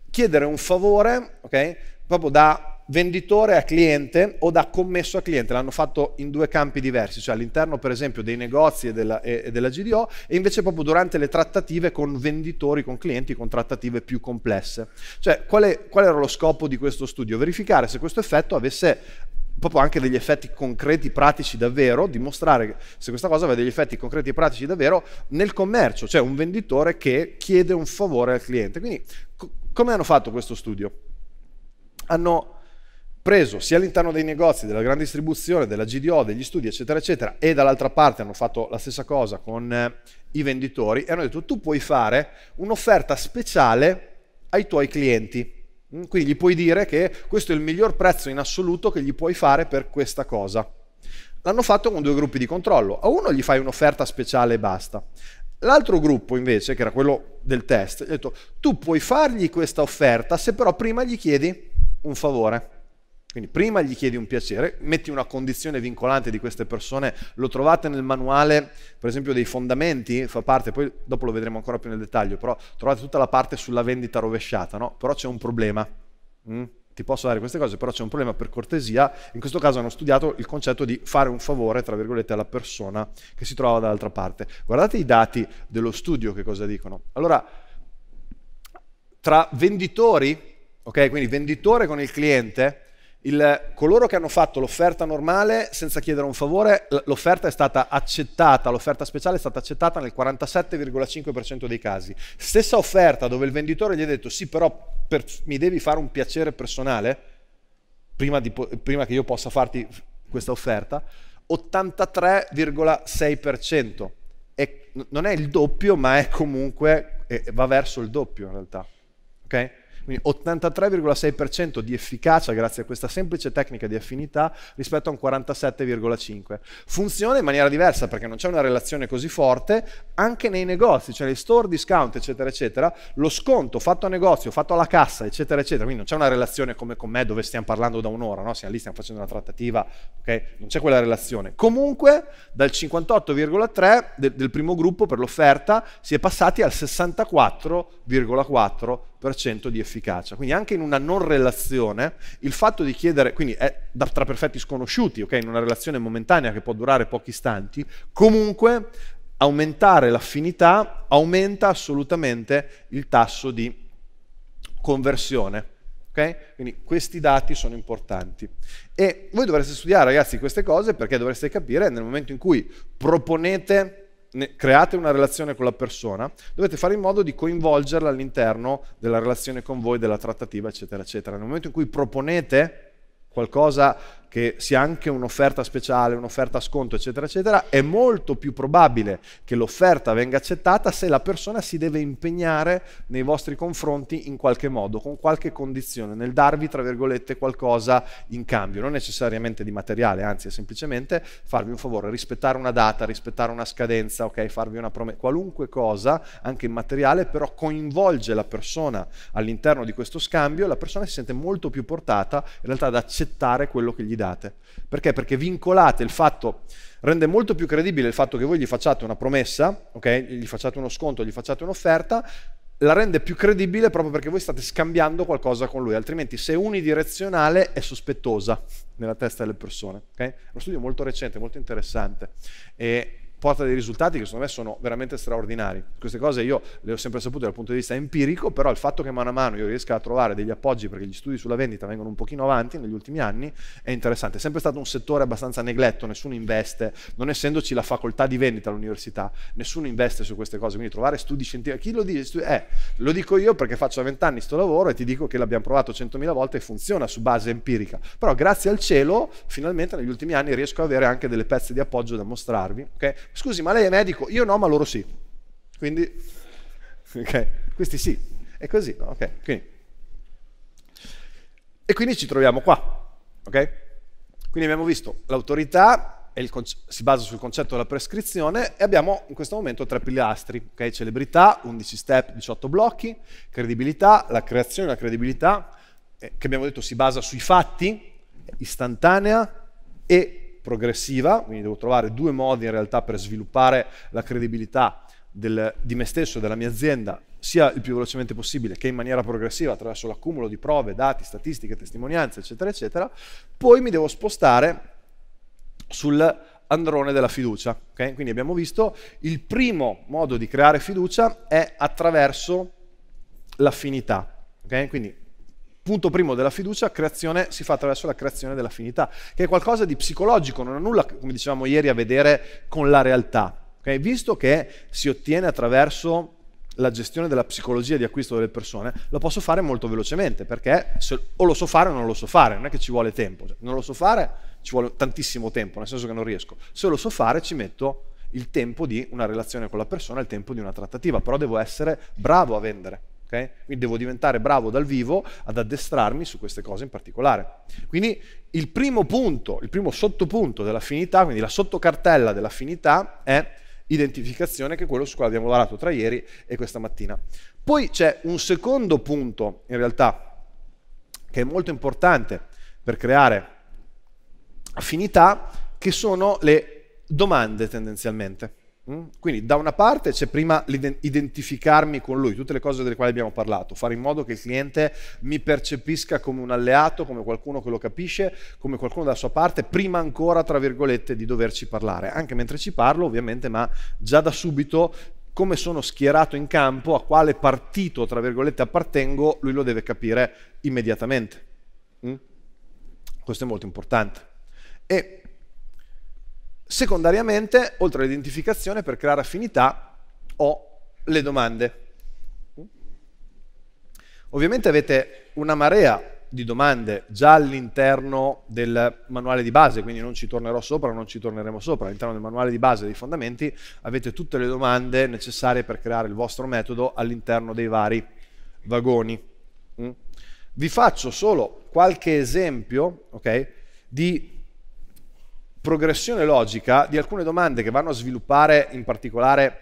chiedere un favore, okay, proprio da venditore a cliente o da commesso a cliente, l'hanno fatto in due campi diversi, cioè all'interno per esempio dei negozi e della, e, e della, GDO e invece proprio durante le trattative con venditori, con clienti, con trattative più complesse. Cioè qual, è, qual era lo scopo di questo studio? Verificare se questo effetto avesse proprio anche degli effetti concreti, pratici davvero, dimostrare se questa cosa aveva degli effetti concreti e pratici davvero nel commercio, cioè un venditore che chiede un favore al cliente. Quindi co- come hanno fatto questo studio? Hanno preso sia all'interno dei negozi, della grande distribuzione, della GDO, degli studi, eccetera, eccetera, e dall'altra parte hanno fatto la stessa cosa con eh, i venditori e hanno detto tu puoi fare un'offerta speciale ai tuoi clienti Mm? Quindi gli puoi dire che questo è il miglior prezzo in assoluto che gli puoi fare per questa cosa. L'hanno fatto con due gruppi di controllo. A uno gli fai un'offerta speciale e basta. L'altro gruppo invece, che era quello del test, gli ha detto tu puoi fargli questa offerta se però prima gli chiedi un favore. Quindi prima gli chiedi un piacere, metti una condizione vincolante di queste persone, lo trovate nel manuale, per esempio, dei fondamenti, fa parte, poi dopo lo vedremo ancora più nel dettaglio, però trovate tutta la parte sulla vendita rovesciata, no? Però c'è un problema. Mm? Ti posso dare queste cose, però c'è un problema per cortesia. In questo caso hanno studiato il concetto di fare un favore, tra virgolette, alla persona che si trova dall'altra parte. Guardate i dati dello studio che cosa dicono. Allora, tra venditori, ok, quindi venditore con il cliente, il, coloro che hanno fatto l'offerta normale senza chiedere un favore, l'offerta è stata accettata, l'offerta speciale è stata accettata nel 47,5% dei casi. Stessa offerta dove il venditore gli ha detto sì però per, mi devi fare un piacere personale prima, di, prima che io possa farti questa offerta, 83,6%. non è il doppio ma è comunque, è, va verso il doppio in realtà. Okay? Quindi 83,6% di efficacia grazie a questa semplice tecnica di affinità rispetto a un 47,5%. Funziona in maniera diversa perché non c'è una relazione così forte anche nei negozi, cioè nei store discount, eccetera, eccetera. Lo sconto fatto a negozio, fatto alla cassa, eccetera, eccetera. Quindi non c'è una relazione come con me dove stiamo parlando da un'ora, no? siamo lì, stiamo facendo una trattativa, ok? Non c'è quella relazione. Comunque dal 58,3 del primo gruppo per l'offerta si è passati al 64,4 100% di efficacia. Quindi anche in una non relazione, il fatto di chiedere, quindi è da, tra perfetti sconosciuti, ok? In una relazione momentanea che può durare pochi istanti, comunque aumentare l'affinità aumenta assolutamente il tasso di conversione. Okay? Quindi questi dati sono importanti. E voi dovreste studiare, ragazzi, queste cose perché dovreste capire nel momento in cui proponete create una relazione con la persona, dovete fare in modo di coinvolgerla all'interno della relazione con voi, della trattativa, eccetera, eccetera. Nel momento in cui proponete qualcosa che sia anche un'offerta speciale, un'offerta a sconto, eccetera, eccetera, è molto più probabile che l'offerta venga accettata se la persona si deve impegnare nei vostri confronti in qualche modo, con qualche condizione, nel darvi, tra virgolette, qualcosa in cambio, non necessariamente di materiale, anzi è semplicemente farvi un favore, rispettare una data, rispettare una scadenza, ok, farvi una promessa, qualunque cosa, anche immateriale, però coinvolge la persona all'interno di questo scambio la persona si sente molto più portata in realtà ad accettare quello che gli dà date. Perché? Perché vincolate il fatto, rende molto più credibile il fatto che voi gli facciate una promessa, okay? gli facciate uno sconto, gli facciate un'offerta, la rende più credibile proprio perché voi state scambiando qualcosa con lui, altrimenti se è unidirezionale è sospettosa nella testa delle persone. Okay? Uno studio molto recente, molto interessante. E porta dei risultati che secondo me sono veramente straordinari. Queste cose io le ho sempre sapute dal punto di vista empirico, però il fatto che mano a mano io riesca a trovare degli appoggi perché gli studi sulla vendita vengono un pochino avanti negli ultimi anni è interessante. È sempre stato un settore abbastanza negletto, nessuno investe, non essendoci la facoltà di vendita all'università, nessuno investe su queste cose, quindi trovare studi scientifici, chi lo dice? Eh, lo dico io perché faccio da vent'anni sto lavoro e ti dico che l'abbiamo provato 100.000 volte e funziona su base empirica, però grazie al cielo finalmente negli ultimi anni riesco ad avere anche delle pezze di appoggio da mostrarvi, okay? scusi ma lei è medico? Io no, ma loro sì. Quindi, okay. questi sì. È così, no? Ok, quindi. E quindi ci troviamo qua, ok? Quindi abbiamo visto l'autorità, conce- si basa sul concetto della prescrizione e abbiamo in questo momento tre pilastri, ok? Celebrità, 11 step, 18 blocchi, credibilità, la creazione della credibilità, eh, che abbiamo detto si basa sui fatti, istantanea e progressiva, quindi devo trovare due modi in realtà per sviluppare la credibilità del, di me stesso, della mia azienda, sia il più velocemente possibile che in maniera progressiva attraverso l'accumulo di prove, dati, statistiche, testimonianze, eccetera, eccetera, poi mi devo spostare sul androne della fiducia. Okay? Quindi abbiamo visto il primo modo di creare fiducia è attraverso l'affinità. Okay? Quindi punto primo della fiducia, creazione si fa attraverso la creazione dell'affinità, che è qualcosa di psicologico, non ha nulla, come dicevamo ieri, a vedere con la realtà. Okay? Visto che si ottiene attraverso la gestione della psicologia di acquisto delle persone, lo posso fare molto velocemente, perché se, o lo so fare o non lo so fare, non è che ci vuole tempo, cioè, non lo so fare ci vuole tantissimo tempo, nel senso che non riesco. Se lo so fare ci metto il tempo di una relazione con la persona, il tempo di una trattativa, però devo essere bravo a vendere. Okay? Quindi devo diventare bravo dal vivo ad addestrarmi su queste cose in particolare. Quindi il primo punto, il primo sottopunto dell'affinità, quindi la sottocartella dell'affinità è identificazione che è quello su cui abbiamo lavorato tra ieri e questa mattina. Poi c'è un secondo punto in realtà che è molto importante per creare affinità che sono le domande tendenzialmente. Mm? Quindi da una parte c'è prima l'identificarmi con lui, tutte le cose delle quali abbiamo parlato, fare in modo che il cliente mi percepisca come un alleato, come qualcuno che lo capisce, come qualcuno dalla sua parte, prima ancora, tra virgolette, di doverci parlare, anche mentre ci parlo ovviamente, ma già da subito come sono schierato in campo, a quale partito, tra virgolette, appartengo, lui lo deve capire immediatamente. Mm? Questo è molto importante. E Secondariamente, oltre all'identificazione, per creare affinità ho le domande. Ovviamente avete una marea di domande già all'interno del manuale di base, quindi non ci tornerò sopra, non ci torneremo sopra, all'interno del manuale di base dei fondamenti avete tutte le domande necessarie per creare il vostro metodo all'interno dei vari vagoni. Mm? Vi faccio solo qualche esempio okay, di progressione logica di alcune domande che vanno a sviluppare in particolare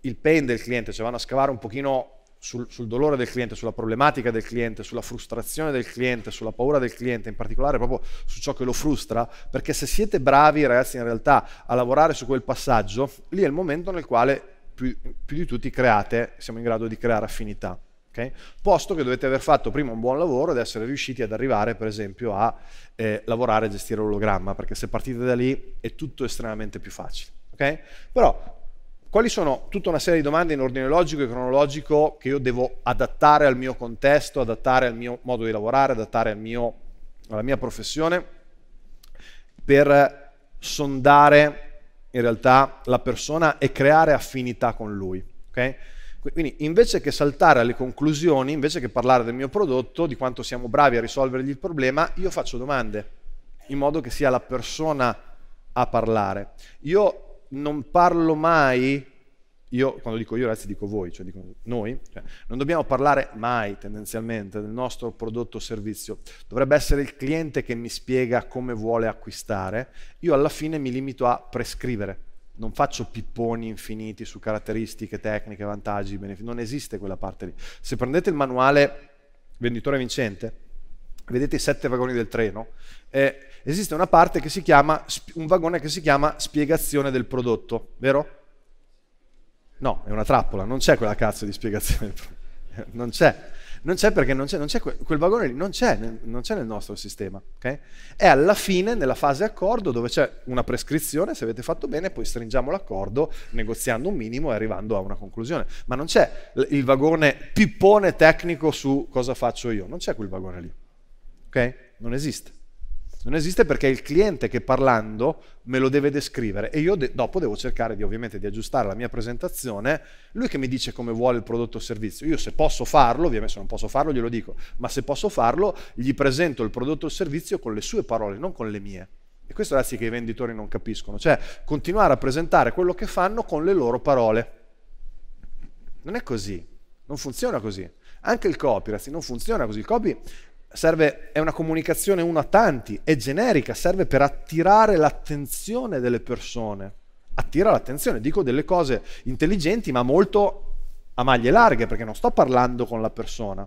il pain del cliente, cioè vanno a scavare un pochino sul, sul, dolore del cliente, sulla problematica del cliente, sulla frustrazione del cliente, sulla paura del cliente, in particolare proprio su ciò che lo frustra, perché se siete bravi ragazzi in realtà a lavorare su quel passaggio, lì è il momento nel quale più, più di tutti create, siamo in grado di creare affinità. Okay? Posto che dovete aver fatto prima un buon lavoro ed essere riusciti ad arrivare, per esempio, a eh, lavorare e gestire l'ologramma, perché se partite da lì è tutto estremamente più facile. Okay? Però quali sono tutta una serie di domande in ordine logico e cronologico che io devo adattare al mio contesto, adattare al mio modo di lavorare, adattare al mio, alla mia professione, per sondare in realtà la persona e creare affinità con lui. Okay? Quindi invece che saltare alle conclusioni, invece che parlare del mio prodotto, di quanto siamo bravi a risolvergli il problema, io faccio domande, in modo che sia la persona a parlare. Io non parlo mai, io quando dico io ragazzi dico voi, cioè dico noi, cioè, non dobbiamo parlare mai tendenzialmente del nostro prodotto o servizio. Dovrebbe essere il cliente che mi spiega come vuole acquistare. Io alla fine mi limito a prescrivere non faccio pipponi infiniti su caratteristiche, tecniche, vantaggi, benefici, non esiste quella parte lì. Se prendete il manuale venditore vincente, vedete i sette vagoni del treno, eh, esiste una parte che si chiama, un vagone che si chiama spiegazione del prodotto, vero? No, è una trappola, non c'è quella cazzo di spiegazione del prodotto, non c'è. Non c'è perché non c'è, non c'è quel, quel, vagone lì, non c'è, non c'è nel nostro sistema. Okay? È alla fine, nella fase accordo, dove c'è una prescrizione, se avete fatto bene, poi stringiamo l'accordo negoziando un minimo e arrivando a una conclusione. Ma non c'è il vagone pippone tecnico su cosa faccio io, non c'è quel vagone lì. Okay? Non esiste. Non esiste perché è il cliente che parlando me lo deve descrivere e io de- dopo devo cercare di ovviamente di aggiustare la mia presentazione, lui che mi dice come vuole il prodotto o servizio. Io se posso farlo, ovviamente se non posso farlo glielo dico, ma se posso farlo gli presento il prodotto o servizio con le sue parole, non con le mie. E questo ragazzi che i venditori non capiscono, cioè continuare a presentare quello che fanno con le loro parole. Non è così, non funziona così. Anche il copy, ragazzi, non funziona così. Il copy serve, è una comunicazione uno a tanti, è generica, serve per attirare l'attenzione delle persone. Attira l'attenzione, dico delle cose intelligenti ma molto a maglie larghe perché non sto parlando con la persona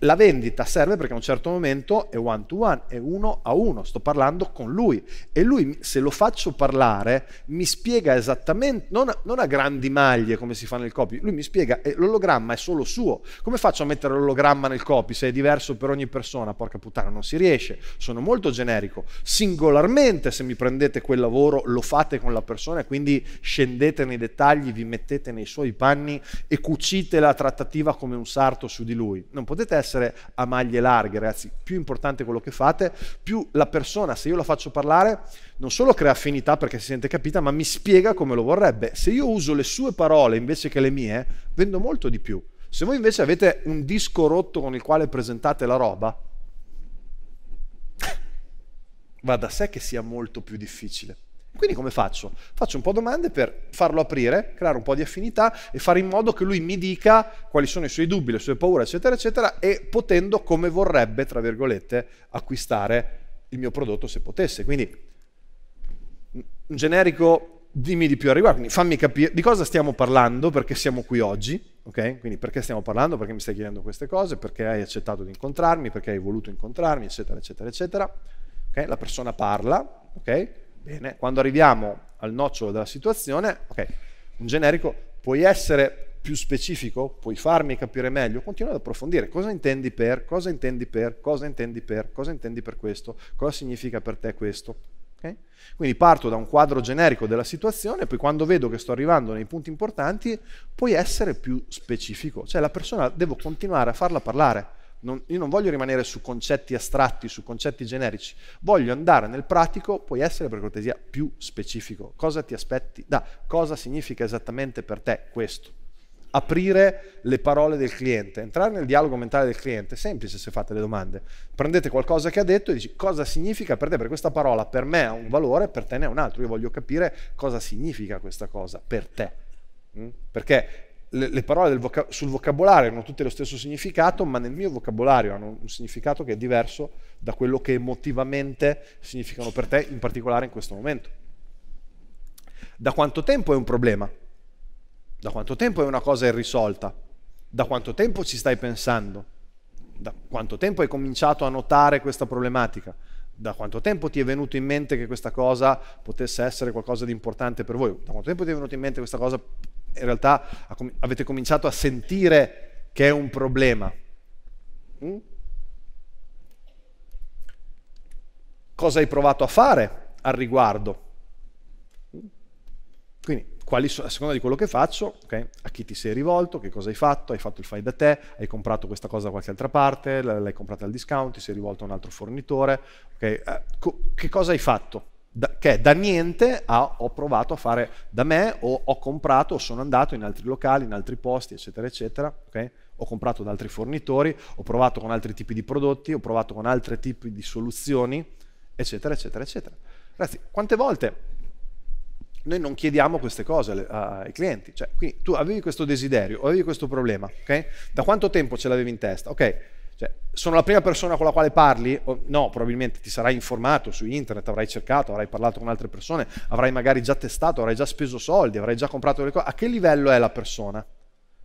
la vendita serve perché a un certo momento è one to one, è uno a uno, sto parlando con lui e lui se lo faccio parlare mi spiega esattamente, non a, non a grandi maglie come si fa nel copy, lui mi spiega l'ologramma è solo suo, come faccio a mettere l'ologramma nel copy se è diverso per ogni persona, porca puttana non si riesce, sono molto generico, singolarmente se mi prendete quel lavoro lo fate con la persona e quindi scendete nei dettagli, vi mettete nei suoi panni e cucite la trattativa come un sarto su di lui, non potete essere essere a maglie larghe, ragazzi. Più importante quello che fate, più la persona, se io la faccio parlare, non solo crea affinità perché si sente capita, ma mi spiega come lo vorrebbe. Se io uso le sue parole invece che le mie, vendo molto di più. Se voi invece avete un disco rotto con il quale presentate la roba, va da sé che sia molto più difficile. Quindi come faccio? Faccio un po' domande per farlo aprire, creare un po' di affinità e fare in modo che lui mi dica quali sono i suoi dubbi, le sue paure, eccetera, eccetera, e potendo come vorrebbe, tra virgolette, acquistare il mio prodotto se potesse. Quindi un generico dimmi di più al riguardo, quindi fammi capire di cosa stiamo parlando, perché siamo qui oggi, ok? Quindi perché stiamo parlando, perché mi stai chiedendo queste cose, perché hai accettato di incontrarmi, perché hai voluto incontrarmi, eccetera, eccetera, eccetera. Okay? La persona parla, ok? Bene, quando arriviamo al nocciolo della situazione, ok, un generico puoi essere più specifico, puoi farmi capire meglio, continua ad approfondire cosa intendi per, cosa intendi per, cosa intendi per, cosa intendi per questo, cosa significa per te questo. Okay? Quindi parto da un quadro generico della situazione, poi quando vedo che sto arrivando nei punti importanti, puoi essere più specifico, cioè la persona devo continuare a farla parlare non, io non voglio rimanere su concetti astratti, su concetti generici, voglio andare nel pratico, puoi essere per cortesia più specifico. Cosa ti aspetti da? Cosa significa esattamente per te questo? Aprire le parole del cliente, entrare nel dialogo mentale del cliente, è semplice se fate le domande. Prendete qualcosa che ha detto e dici cosa significa per te, perché questa parola per me ha un valore, per te ne ha un altro. Io voglio capire cosa significa questa cosa per te. Mm? Perché le, le parole voca- sul vocabolario hanno tutte lo stesso significato, ma nel mio vocabolario hanno un significato che è diverso da quello che emotivamente significano per te, in particolare in questo momento. Da quanto tempo è un problema? Da quanto tempo è una cosa irrisolta? Da quanto tempo ci stai pensando? Da quanto tempo hai cominciato a notare questa problematica? da quanto tempo ti è venuto in mente che questa cosa potesse essere qualcosa di importante per voi? Da quanto tempo ti è venuto in mente che questa cosa in realtà avete cominciato a sentire che è un problema. Mm? Cosa hai provato a fare al riguardo? Mm? Quindi, so, a seconda di quello che faccio, okay, a chi ti sei rivolto, che cosa hai fatto, hai fatto il fai da te, hai comprato questa cosa da qualche altra parte, l'hai comprata al discount, ti sei rivolto a un altro fornitore, okay, eh, che cosa hai fatto? da, che da niente a, ho provato a fare da me o ho comprato o sono andato in altri locali, in altri posti, eccetera, eccetera. Okay? Ho comprato da altri fornitori, ho provato con altri tipi di prodotti, ho provato con altri tipi di soluzioni, eccetera, eccetera, eccetera. Ragazzi, quante volte noi non chiediamo queste cose ai clienti? Cioè, quindi tu avevi questo desiderio, avevi questo problema, okay? Da quanto tempo ce l'avevi in testa? Ok, cioè, sono la prima persona con la quale parli? No, probabilmente ti sarai informato su internet, avrai cercato, avrai parlato con altre persone, avrai magari già testato, avrai già speso soldi, avrai già comprato delle cose. A che livello è la persona?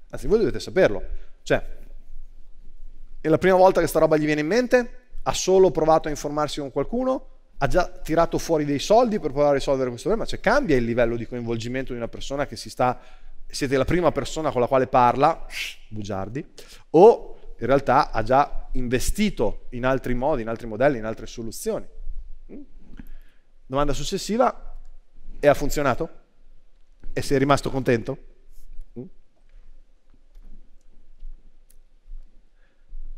Anzi, voi dovete saperlo. Cioè, è la prima volta che sta roba gli viene in mente? Ha solo provato a informarsi con qualcuno? Ha già tirato fuori dei soldi per provare a risolvere questo problema? Cioè, cambia il livello di coinvolgimento di una persona che si sta... Siete la prima persona con la quale parla, bugiardi, o in realtà ha già investito in altri modi, in altri modelli, in altre soluzioni. Domanda successiva, e ha funzionato? E sei rimasto contento?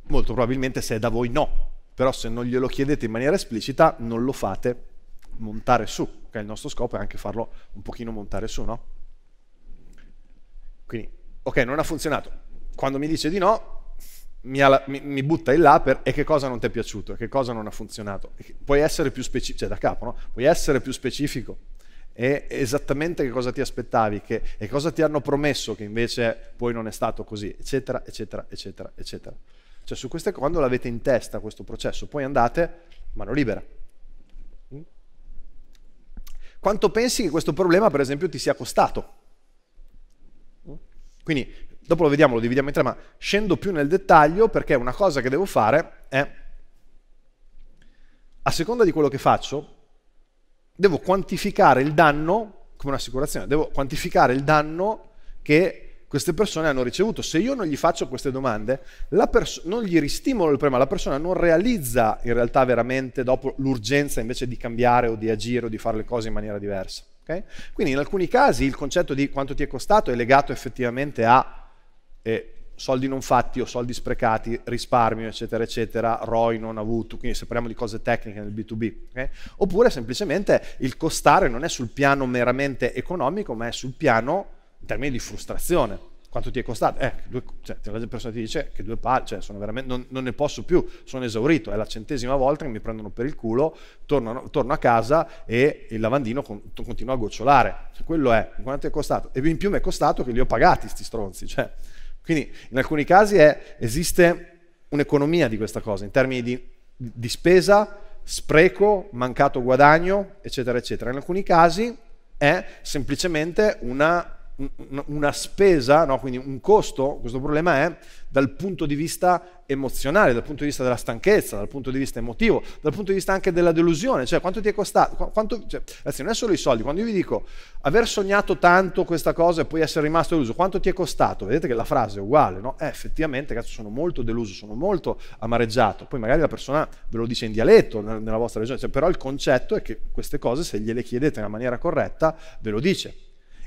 Molto probabilmente se è da voi no, però se non glielo chiedete in maniera esplicita non lo fate montare su, okay? il nostro scopo è anche farlo un pochino montare su, no? Quindi, ok, non ha funzionato. Quando mi dice di no, mi, alla, mi, mi, butta in là per e che cosa non ti è piaciuto, e che cosa non ha funzionato. Puoi essere più specifico, cioè da capo, no? Puoi essere più specifico e esattamente che cosa ti aspettavi che, e cosa ti hanno promesso che invece poi non è stato così, eccetera, eccetera, eccetera, eccetera. Cioè su queste quando l'avete in testa questo processo, poi andate mano libera. Mm? Quanto pensi che questo problema, per esempio, ti sia costato? Mm? Quindi dopo lo vediamo, lo dividiamo in tre, ma scendo più nel dettaglio perché una cosa che devo fare è, a seconda di quello che faccio, devo quantificare il danno, come un'assicurazione, devo quantificare il danno che queste persone hanno ricevuto. Se io non gli faccio queste domande, non gli ristimolo il problema, la persona non realizza in realtà veramente dopo l'urgenza invece di cambiare o di agire o di fare le cose in maniera diversa. Okay? Quindi in alcuni casi il concetto di quanto ti è costato è legato effettivamente a eh, soldi non fatti o soldi sprecati, risparmio, eccetera, eccetera, ROI non avuto, quindi se parliamo di cose tecniche nel B2B. Okay? Eh? Oppure semplicemente il costare non è sul piano meramente economico, ma è sul piano in termini di frustrazione. Quanto ti è costato? Eh, due, cioè, la persona ti dice che due palle, cioè, sono non, non, ne posso più, sono esaurito, è la centesima volta che mi prendono per il culo, torno, torno a casa e il lavandino con, continua a gocciolare. Cioè, quello è, quanto ti è costato? E in più mi è costato che li ho pagati, sti stronzi, cioè quindi in alcuni casi è, esiste un'economia di questa cosa in termini di, di spesa, spreco, mancato guadagno, eccetera, eccetera. In alcuni casi è semplicemente una una spesa, no? quindi un costo, questo problema è dal punto di vista emozionale, dal punto di vista della stanchezza, dal punto di vista emotivo, dal punto di vista anche della delusione, cioè quanto ti è costato, quanto, cioè, anzi non è solo i soldi, quando io vi dico aver sognato tanto questa cosa e poi essere rimasto deluso, quanto ti è costato? Vedete che la frase è uguale, no? Eh, effettivamente, cazzo, sono molto deluso, sono molto amareggiato, poi magari la persona ve lo dice in dialetto nella vostra regione, cioè, però il concetto è che queste cose se gliele chiedete nella maniera corretta ve lo dice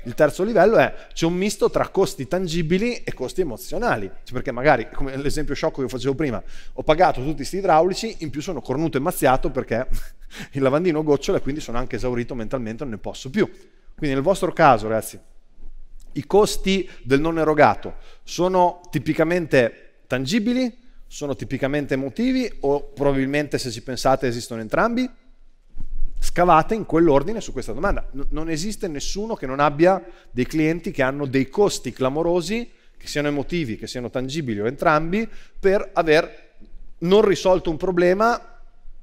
il terzo livello è c'è un misto tra costi tangibili e costi emozionali, cioè perché magari, come l'esempio sciocco che facevo prima, ho pagato tutti questi idraulici, in più sono cornuto e mazziato perché il lavandino gocciola e quindi sono anche esaurito mentalmente, non ne posso più. Quindi nel vostro caso, ragazzi, i costi del non erogato sono tipicamente tangibili, sono tipicamente emotivi o probabilmente se ci pensate esistono entrambi? scavate in quell'ordine su questa domanda. N- non esiste nessuno che non abbia dei clienti che hanno dei costi clamorosi, che siano emotivi, che siano tangibili o entrambi, per aver non risolto un problema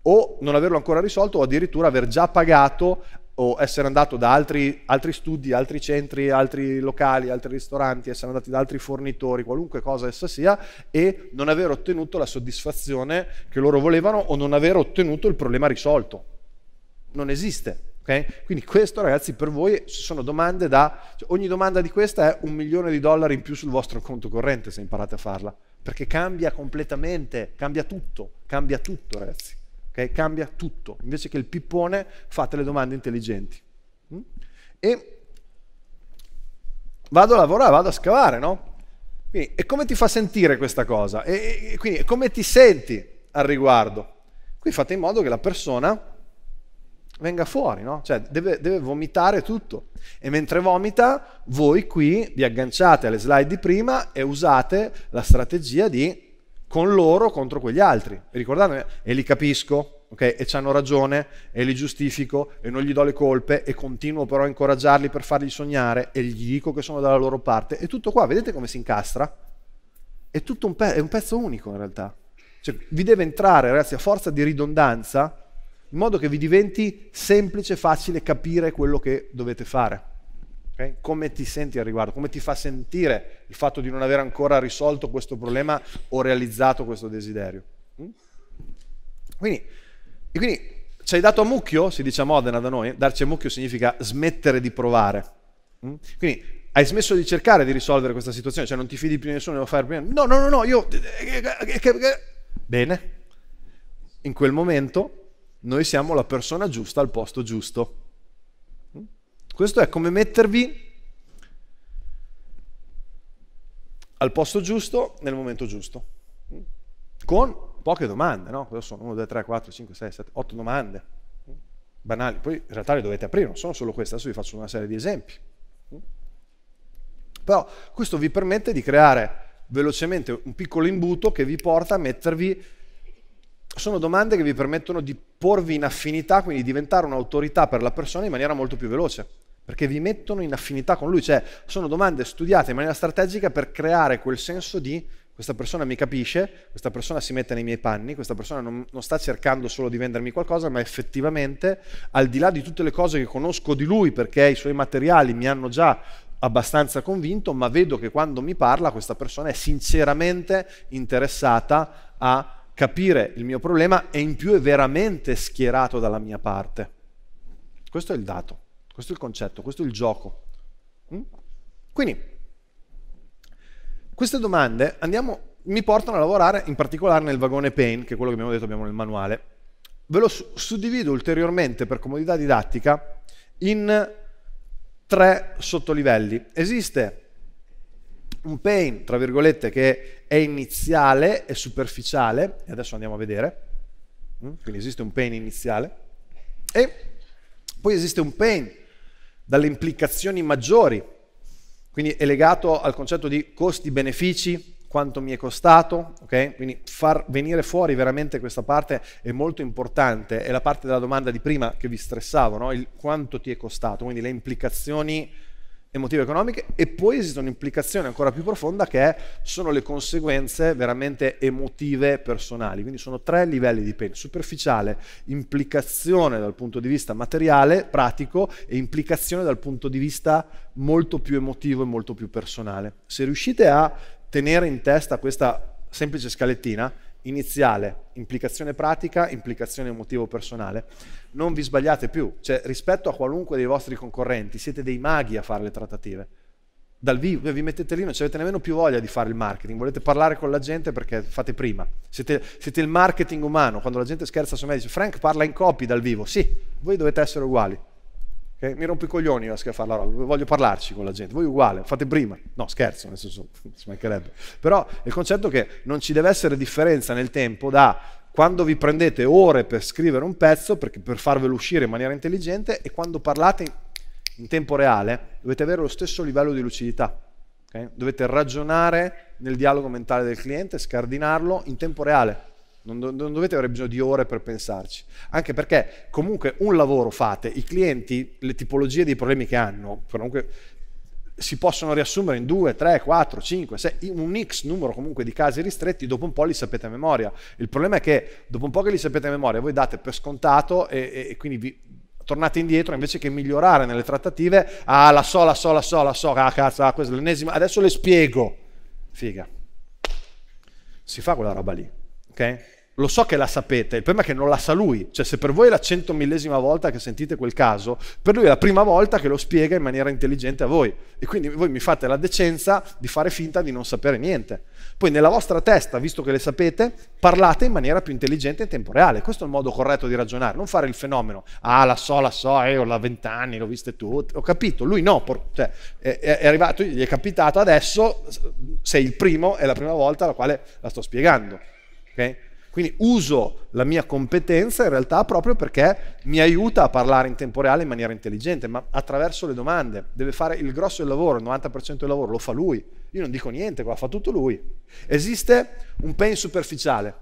o non averlo ancora risolto o addirittura aver già pagato o essere andato da altri, altri, studi, altri centri, altri locali, altri ristoranti, essere andati da altri fornitori, qualunque cosa essa sia, e non aver ottenuto la soddisfazione che loro volevano o non aver ottenuto il problema risolto non esiste. Okay? Quindi questo ragazzi per voi sono domande da... Cioè, ogni domanda di questa è un milione di dollari in più sul vostro conto corrente se imparate a farla, perché cambia completamente, cambia tutto, cambia tutto ragazzi, okay? cambia tutto. Invece che il pippone fate le domande intelligenti. Mm? E vado a lavorare, vado a scavare, no? Quindi, e come ti fa sentire questa cosa? E, e quindi, come ti senti al riguardo? Qui fate in modo che la persona venga fuori, no? Cioè deve, deve, vomitare tutto. E mentre vomita, voi qui vi agganciate alle slide di prima e usate la strategia di con loro contro quegli altri. E ricordate, e li capisco, ok? E hanno ragione, e li giustifico, e non gli do le colpe, e continuo però a incoraggiarli per fargli sognare, e gli dico che sono dalla loro parte. E tutto qua, vedete come si incastra? È tutto un, pe- è un pezzo unico in realtà. Cioè, vi deve entrare, ragazzi, a forza di ridondanza, in modo che vi diventi semplice, facile capire quello che dovete fare. Okay? Come ti senti al riguardo? Come ti fa sentire il fatto di non aver ancora risolto questo problema o realizzato questo desiderio? Mm? Quindi, e quindi ci hai dato a mucchio, si dice a Modena da noi, darci a mucchio significa smettere di provare. Mm? Quindi hai smesso di cercare di risolvere questa situazione, cioè non ti fidi più di nessuno, devo fare più No, no, no, no, io... Eh, eh, eh, bene. In quel momento noi siamo la persona giusta al posto giusto. Questo è come mettervi al posto giusto nel momento giusto, con poche domande, no? Cosa sono? 1, 2, 3, 4, 5, 6, 7, 8 domande banali. Poi in realtà le dovete aprire, non sono solo queste, adesso vi faccio una serie di esempi. Però questo vi permette di creare velocemente un piccolo imbuto che vi porta a mettervi sono domande che vi permettono di porvi in affinità, quindi diventare un'autorità per la persona in maniera molto più veloce, perché vi mettono in affinità con lui, cioè sono domande studiate in maniera strategica per creare quel senso di questa persona mi capisce, questa persona si mette nei miei panni, questa persona non, non, sta cercando solo di vendermi qualcosa, ma effettivamente, al di là di tutte le cose che conosco di lui, perché i suoi materiali mi hanno già abbastanza convinto, ma vedo che quando mi parla questa persona è sinceramente interessata a capire il mio problema e in più è veramente schierato dalla mia parte. Questo è il dato, questo è il concetto, questo è il gioco. Mm? Quindi, queste domande andiamo, mi portano a lavorare in particolare nel vagone pain, che è quello che abbiamo detto abbiamo nel manuale. Ve lo suddivido ulteriormente per comodità didattica in tre sottolivelli. Esiste un pain, tra virgolette, che è iniziale, è superficiale, e adesso andiamo a vedere, mm, quindi esiste un pain iniziale, e poi esiste un pain dalle implicazioni maggiori, quindi è legato al concetto di costi-benefici, quanto mi è costato, ok? Quindi far venire fuori veramente questa parte è molto importante, è la parte della domanda di prima che vi stressavo, no? Il quanto ti è costato, quindi le implicazioni emotive economiche e poi esiste un'implicazione ancora più profonda che è, sono le conseguenze veramente emotive personali. Quindi sono tre livelli di pain, superficiale, implicazione dal punto di vista materiale, pratico e implicazione dal punto di vista molto più emotivo e molto più personale. Se riuscite a tenere in testa questa semplice scalettina, iniziale, implicazione pratica, implicazione emotivo personale, non vi sbagliate più, cioè rispetto a qualunque dei vostri concorrenti siete dei maghi a fare le trattative. Dal vivo, cioè, vi mettete lì, non avete nemmeno più voglia di fare il marketing, volete parlare con la gente perché fate prima. Siete, siete il marketing umano, quando la gente scherza su me dice Frank parla in copy dal vivo, sì, voi dovete essere uguali, Okay? Eh, mi rompo i coglioni a scaffare voglio parlarci con la gente, voi uguale, fate prima. No, scherzo, nel senso, ci mancherebbe. Però il concetto è che non ci deve essere differenza nel tempo da quando vi prendete ore per scrivere un pezzo, per, per farvelo uscire in maniera intelligente, e quando parlate in tempo reale, dovete avere lo stesso livello di lucidità. Okay? Dovete ragionare nel dialogo mentale del cliente, scardinarlo in tempo reale non, do, non, dovete avere bisogno di ore per pensarci, anche perché comunque un lavoro fate, i clienti, le tipologie dei problemi che hanno, comunque si possono riassumere in 2, 3, 4, 5, 6, un X numero comunque di casi ristretti, dopo un po' li sapete a memoria. Il problema è che dopo un po' che li sapete a memoria voi date per scontato e, e, e quindi vi, tornate indietro invece che migliorare nelle trattative, ah la so, la so, la so, la so, ah cazzo, ah, questa è l'ennesima, adesso le spiego, figa, si fa quella roba lì, ok? lo so che la sapete, il problema è che non la sa lui, cioè se per voi è la centomillesima volta che sentite quel caso, per lui è la prima volta che lo spiega in maniera intelligente a voi e quindi voi mi fate la decenza di fare finta di non sapere niente. Poi nella vostra testa, visto che le sapete, parlate in maniera più intelligente in tempo reale, questo è il modo corretto di ragionare, non fare il fenomeno, ah la so, la so, eh, ho la vent'anni, l'ho viste tutte, ho capito, lui no, por- cioè, è, è arrivato, gli è capitato adesso, sei il primo, è la prima volta alla quale la sto spiegando. Ok? Quindi uso la mia competenza in realtà proprio perché mi aiuta a parlare in tempo reale in maniera intelligente, ma attraverso le domande. Deve fare il grosso del lavoro, il 90% del lavoro lo fa lui. Io non dico niente qua, fa tutto lui. Esiste un pain superficiale.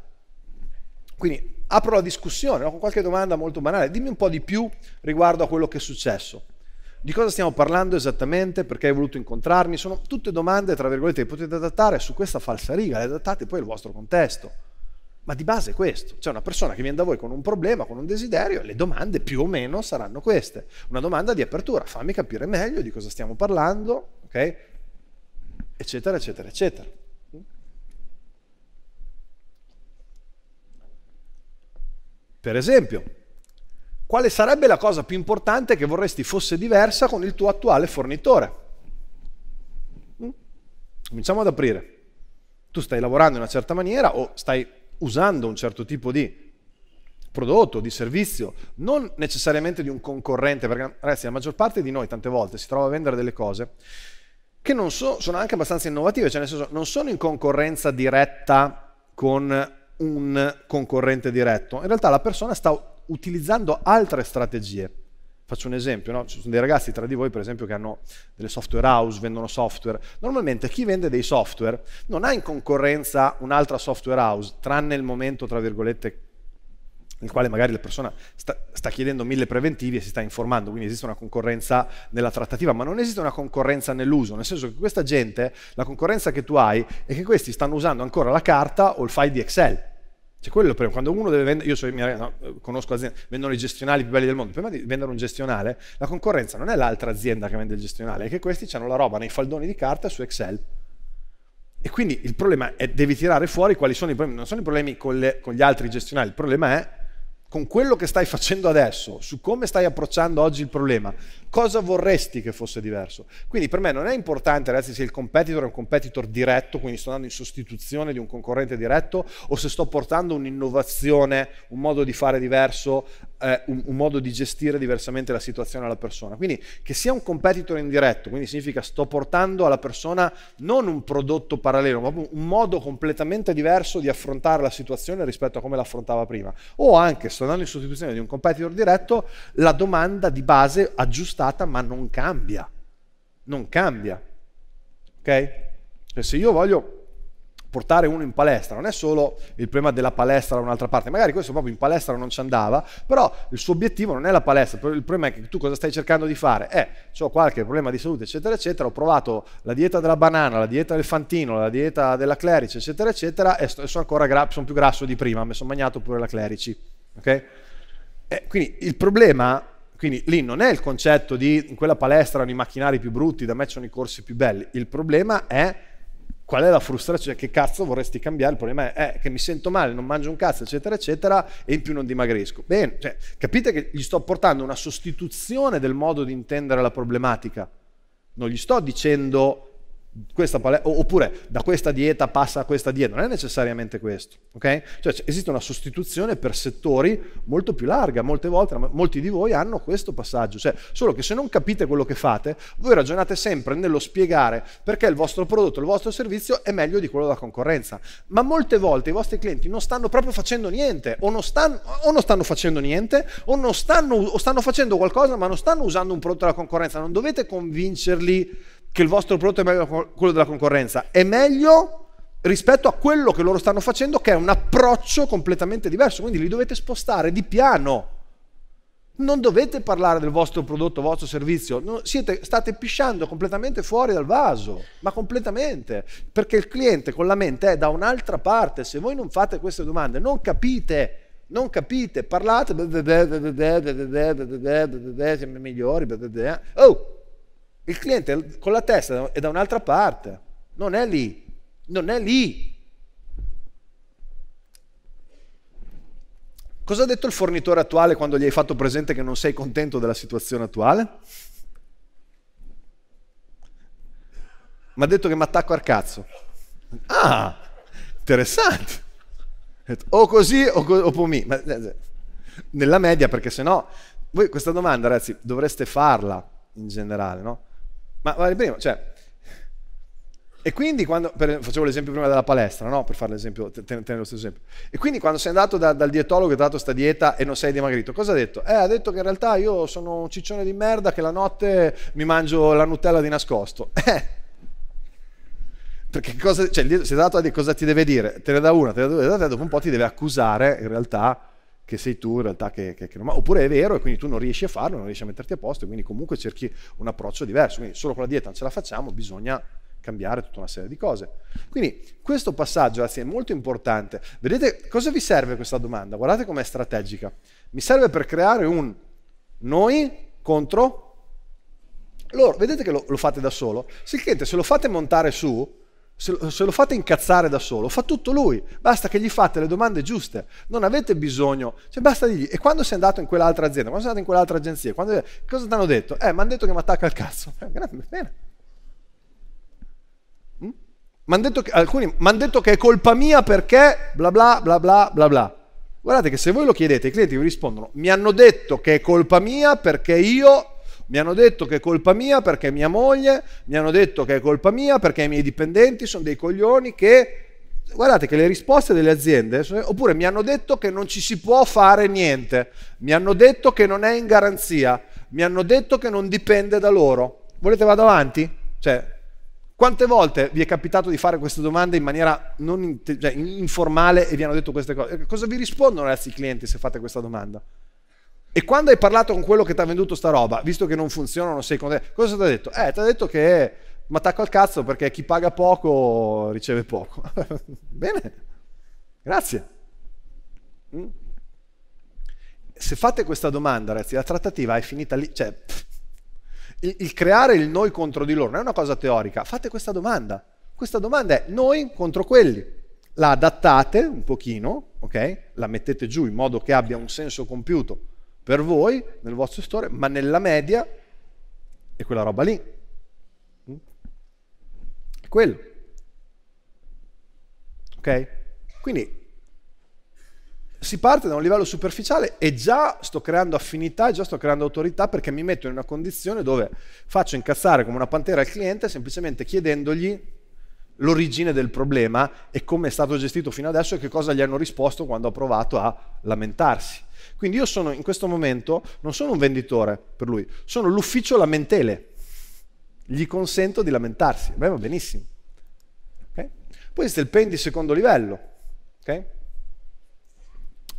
Quindi apro la discussione no? con qualche domanda molto banale. Dimmi un po' di più riguardo a quello che è successo. Di cosa stiamo parlando esattamente? Perché hai voluto incontrarmi? Sono tutte domande, tra virgolette, che potete adattare su questa falsa riga, le adattate poi al vostro contesto. Ma di base è questo, c'è una persona che viene da voi con un problema, con un desiderio, le domande più o meno saranno queste. Una domanda di apertura, fammi capire meglio di cosa stiamo parlando, ok? Eccetera, eccetera, eccetera. Per esempio, quale sarebbe la cosa più importante che vorresti fosse diversa con il tuo attuale fornitore? Mm? Cominciamo ad aprire. Tu stai lavorando in una certa maniera o stai usando un certo tipo di prodotto, di servizio, non necessariamente di un concorrente, perché ragazzi la maggior parte di noi tante volte si trova a vendere delle cose che non so, sono anche abbastanza innovative, cioè nel senso non sono in concorrenza diretta con un concorrente diretto, in realtà la persona sta utilizzando altre strategie Faccio un esempio, no? ci sono dei ragazzi tra di voi per esempio che hanno delle software house, vendono software. Normalmente chi vende dei software non ha in concorrenza un'altra software house, tranne il momento, tra virgolette, nel quale magari la persona sta, sta, chiedendo mille preventivi e si sta informando, quindi esiste una concorrenza nella trattativa, ma non esiste una concorrenza nell'uso, nel senso che questa gente, la concorrenza che tu hai è che questi stanno usando ancora la carta o il file di Excel cioè, quello è il problema. Quando uno deve vendere, io so, no, conosco aziende, vendono i gestionali più belli del mondo, prima di vendere un gestionale, la concorrenza non è l'altra azienda che vende il gestionale, è che questi hanno la roba nei faldoni di carta su Excel. E quindi il problema è devi tirare fuori quali sono i problemi, non sono i problemi con, le, con gli altri gestionali, il problema è con quello che stai facendo adesso, su come stai approcciando oggi il problema, cosa vorresti che fosse diverso? Quindi per me non è importante, ragazzi, se il competitor è un competitor diretto, quindi sto andando in sostituzione di un concorrente diretto, o se sto portando un'innovazione, un modo di fare diverso eh, un, un, modo di gestire diversamente la situazione alla persona. Quindi che sia un competitor indiretto, quindi significa sto portando alla persona non un prodotto parallelo, ma un modo completamente diverso di affrontare la situazione rispetto a come l'affrontava prima. O anche sto andando in sostituzione di un competitor diretto, la domanda di base aggiustata ma non cambia. Non cambia. Ok? Cioè, se io voglio portare uno in palestra non è solo il problema della palestra da un'altra parte, magari questo proprio in palestra non ci andava, però il suo obiettivo non è la palestra, il problema è che tu cosa stai cercando di fare? Eh, ho qualche problema di salute, eccetera, eccetera, ho provato la dieta della banana, la dieta del fantino, la dieta della clerice, eccetera, eccetera, e sono ancora gra- sono più grasso di prima, mi sono mangiato pure la clerici, ok? Eh, quindi il problema quindi lì non è il concetto di in quella palestra hanno i macchinari più brutti, da me ci sono i corsi più belli. Il problema è qual è la frustrazione, che cazzo vorresti cambiare, il problema è eh, che mi sento male, non mangio un cazzo, eccetera, eccetera, e in più non dimagrisco. Bene, cioè, capite che gli sto portando una sostituzione del modo di intendere la problematica. Non gli sto dicendo Pale- oppure da questa dieta passa a questa dieta, non è necessariamente questo, ok? Cioè esiste una sostituzione per settori molto più larga, molte volte molti di voi hanno questo passaggio, cioè solo che se non capite quello che fate, voi ragionate sempre nello spiegare perché il vostro prodotto, il vostro servizio è meglio di quello della concorrenza, ma molte volte i vostri clienti non stanno proprio facendo niente o non stanno, o non stanno facendo niente o, non stanno, o stanno facendo qualcosa ma non stanno usando un prodotto della concorrenza, non dovete convincerli che il vostro prodotto è meglio di quello della concorrenza, è meglio rispetto a quello che loro stanno facendo, che è un approccio completamente diverso. Quindi li dovete spostare di piano. Non dovete parlare del vostro prodotto, vostro servizio. No, siete, state pisciando completamente fuori dal vaso, ma completamente. Perché il cliente con la mente è da un'altra parte. Se voi non fate queste domande, non capite. Non capite, parlate, siamo migliori, oh, il cliente con la testa è da un'altra parte, non è lì, non è lì. Cosa ha detto il fornitore attuale quando gli hai fatto presente che non sei contento della situazione attuale? Mi ha detto che mi attacco al cazzo. Ah, interessante. O così o, co- o pomi. Eh, eh, nella media, perché se no... Voi questa domanda, ragazzi, dovreste farla in generale, no? Ma vale prima, cioè, e quindi quando, per, facevo l'esempio prima della palestra, no? per fare l'esempio, tenere ten lo stesso esempio. E quindi quando sei andato da, dal dietologo che ti ha dato questa dieta e non sei dimagrito, cosa ha detto? Eh, ha detto che in realtà io sono un ciccione di merda che la notte mi mangio la Nutella di nascosto. Eh. Perché cosa, cioè, se dato a dire cosa ti deve dire? Te ne dà una, te ne dà due, dopo un po' ti deve accusare in realtà che sei tu in realtà che, che, che non... Oppure è vero e quindi tu non riesci a farlo, non riesci a metterti a posto e quindi comunque cerchi un approccio diverso. Quindi solo con la dieta non ce la facciamo, bisogna cambiare tutta una serie di cose. Quindi questo passaggio ragazzi, è molto importante. Vedete cosa vi serve questa domanda? Guardate com'è strategica. Mi serve per creare un noi contro loro. Vedete che lo, lo fate da solo? Se il cliente se lo fate montare su, se lo fate incazzare da solo, fa tutto lui, basta che gli fate le domande giuste, non avete bisogno, cioè basta dirgli, e quando sei andato in quell'altra azienda, quando sei andato in quell'altra agenzia, quando... cosa ti hanno detto? Eh, mi hanno detto che mi attacca il cazzo, eh, grazie, bene. Mi hm? hanno detto, che, alcuni, m'han detto che è colpa mia perché bla bla bla bla bla bla. Guardate che se voi lo chiedete, i clienti vi rispondono, mi hanno detto che è colpa mia perché io mi hanno detto che è colpa mia perché è mia moglie, mi hanno detto che è colpa mia perché i miei dipendenti sono dei coglioni che... Guardate che le risposte delle aziende, oppure mi hanno detto che non ci si può fare niente, mi hanno detto che non è in garanzia, mi hanno detto che non dipende da loro. Volete vado avanti? Cioè, quante volte vi è capitato di fare queste domande in maniera non, cioè, informale e vi hanno detto queste cose? Cosa vi rispondono ragazzi i clienti se fate questa domanda? E quando hai parlato con quello che ti ha venduto sta roba, visto che non funziona, non sei contento, cosa ti ha detto? Eh, ti ha detto che mi attacco al cazzo perché chi paga poco riceve poco. Bene, grazie. Mm. Se fate questa domanda, ragazzi, la trattativa è finita lì. Cioè, pff, il, il creare il noi contro di loro non è una cosa teorica. Fate questa domanda. Questa domanda è noi contro quelli la adattate un pochino, ok? La mettete giù in modo che abbia un senso compiuto per voi, nel vostro settore, ma nella media è quella roba lì. Mm? È quello. Ok? Quindi si parte da un livello superficiale e già sto creando affinità, già sto creando autorità perché mi metto in una condizione dove faccio incazzare come una pantera il cliente semplicemente chiedendogli l'origine del problema e come è stato gestito fino adesso e che cosa gli hanno risposto quando ha provato a lamentarsi. Quindi io sono in questo momento, non sono un venditore per lui, sono l'ufficio lamentele. Gli consento di lamentarsi, Beh, va benissimo. Okay? Poi c'è il pain di secondo livello. Okay?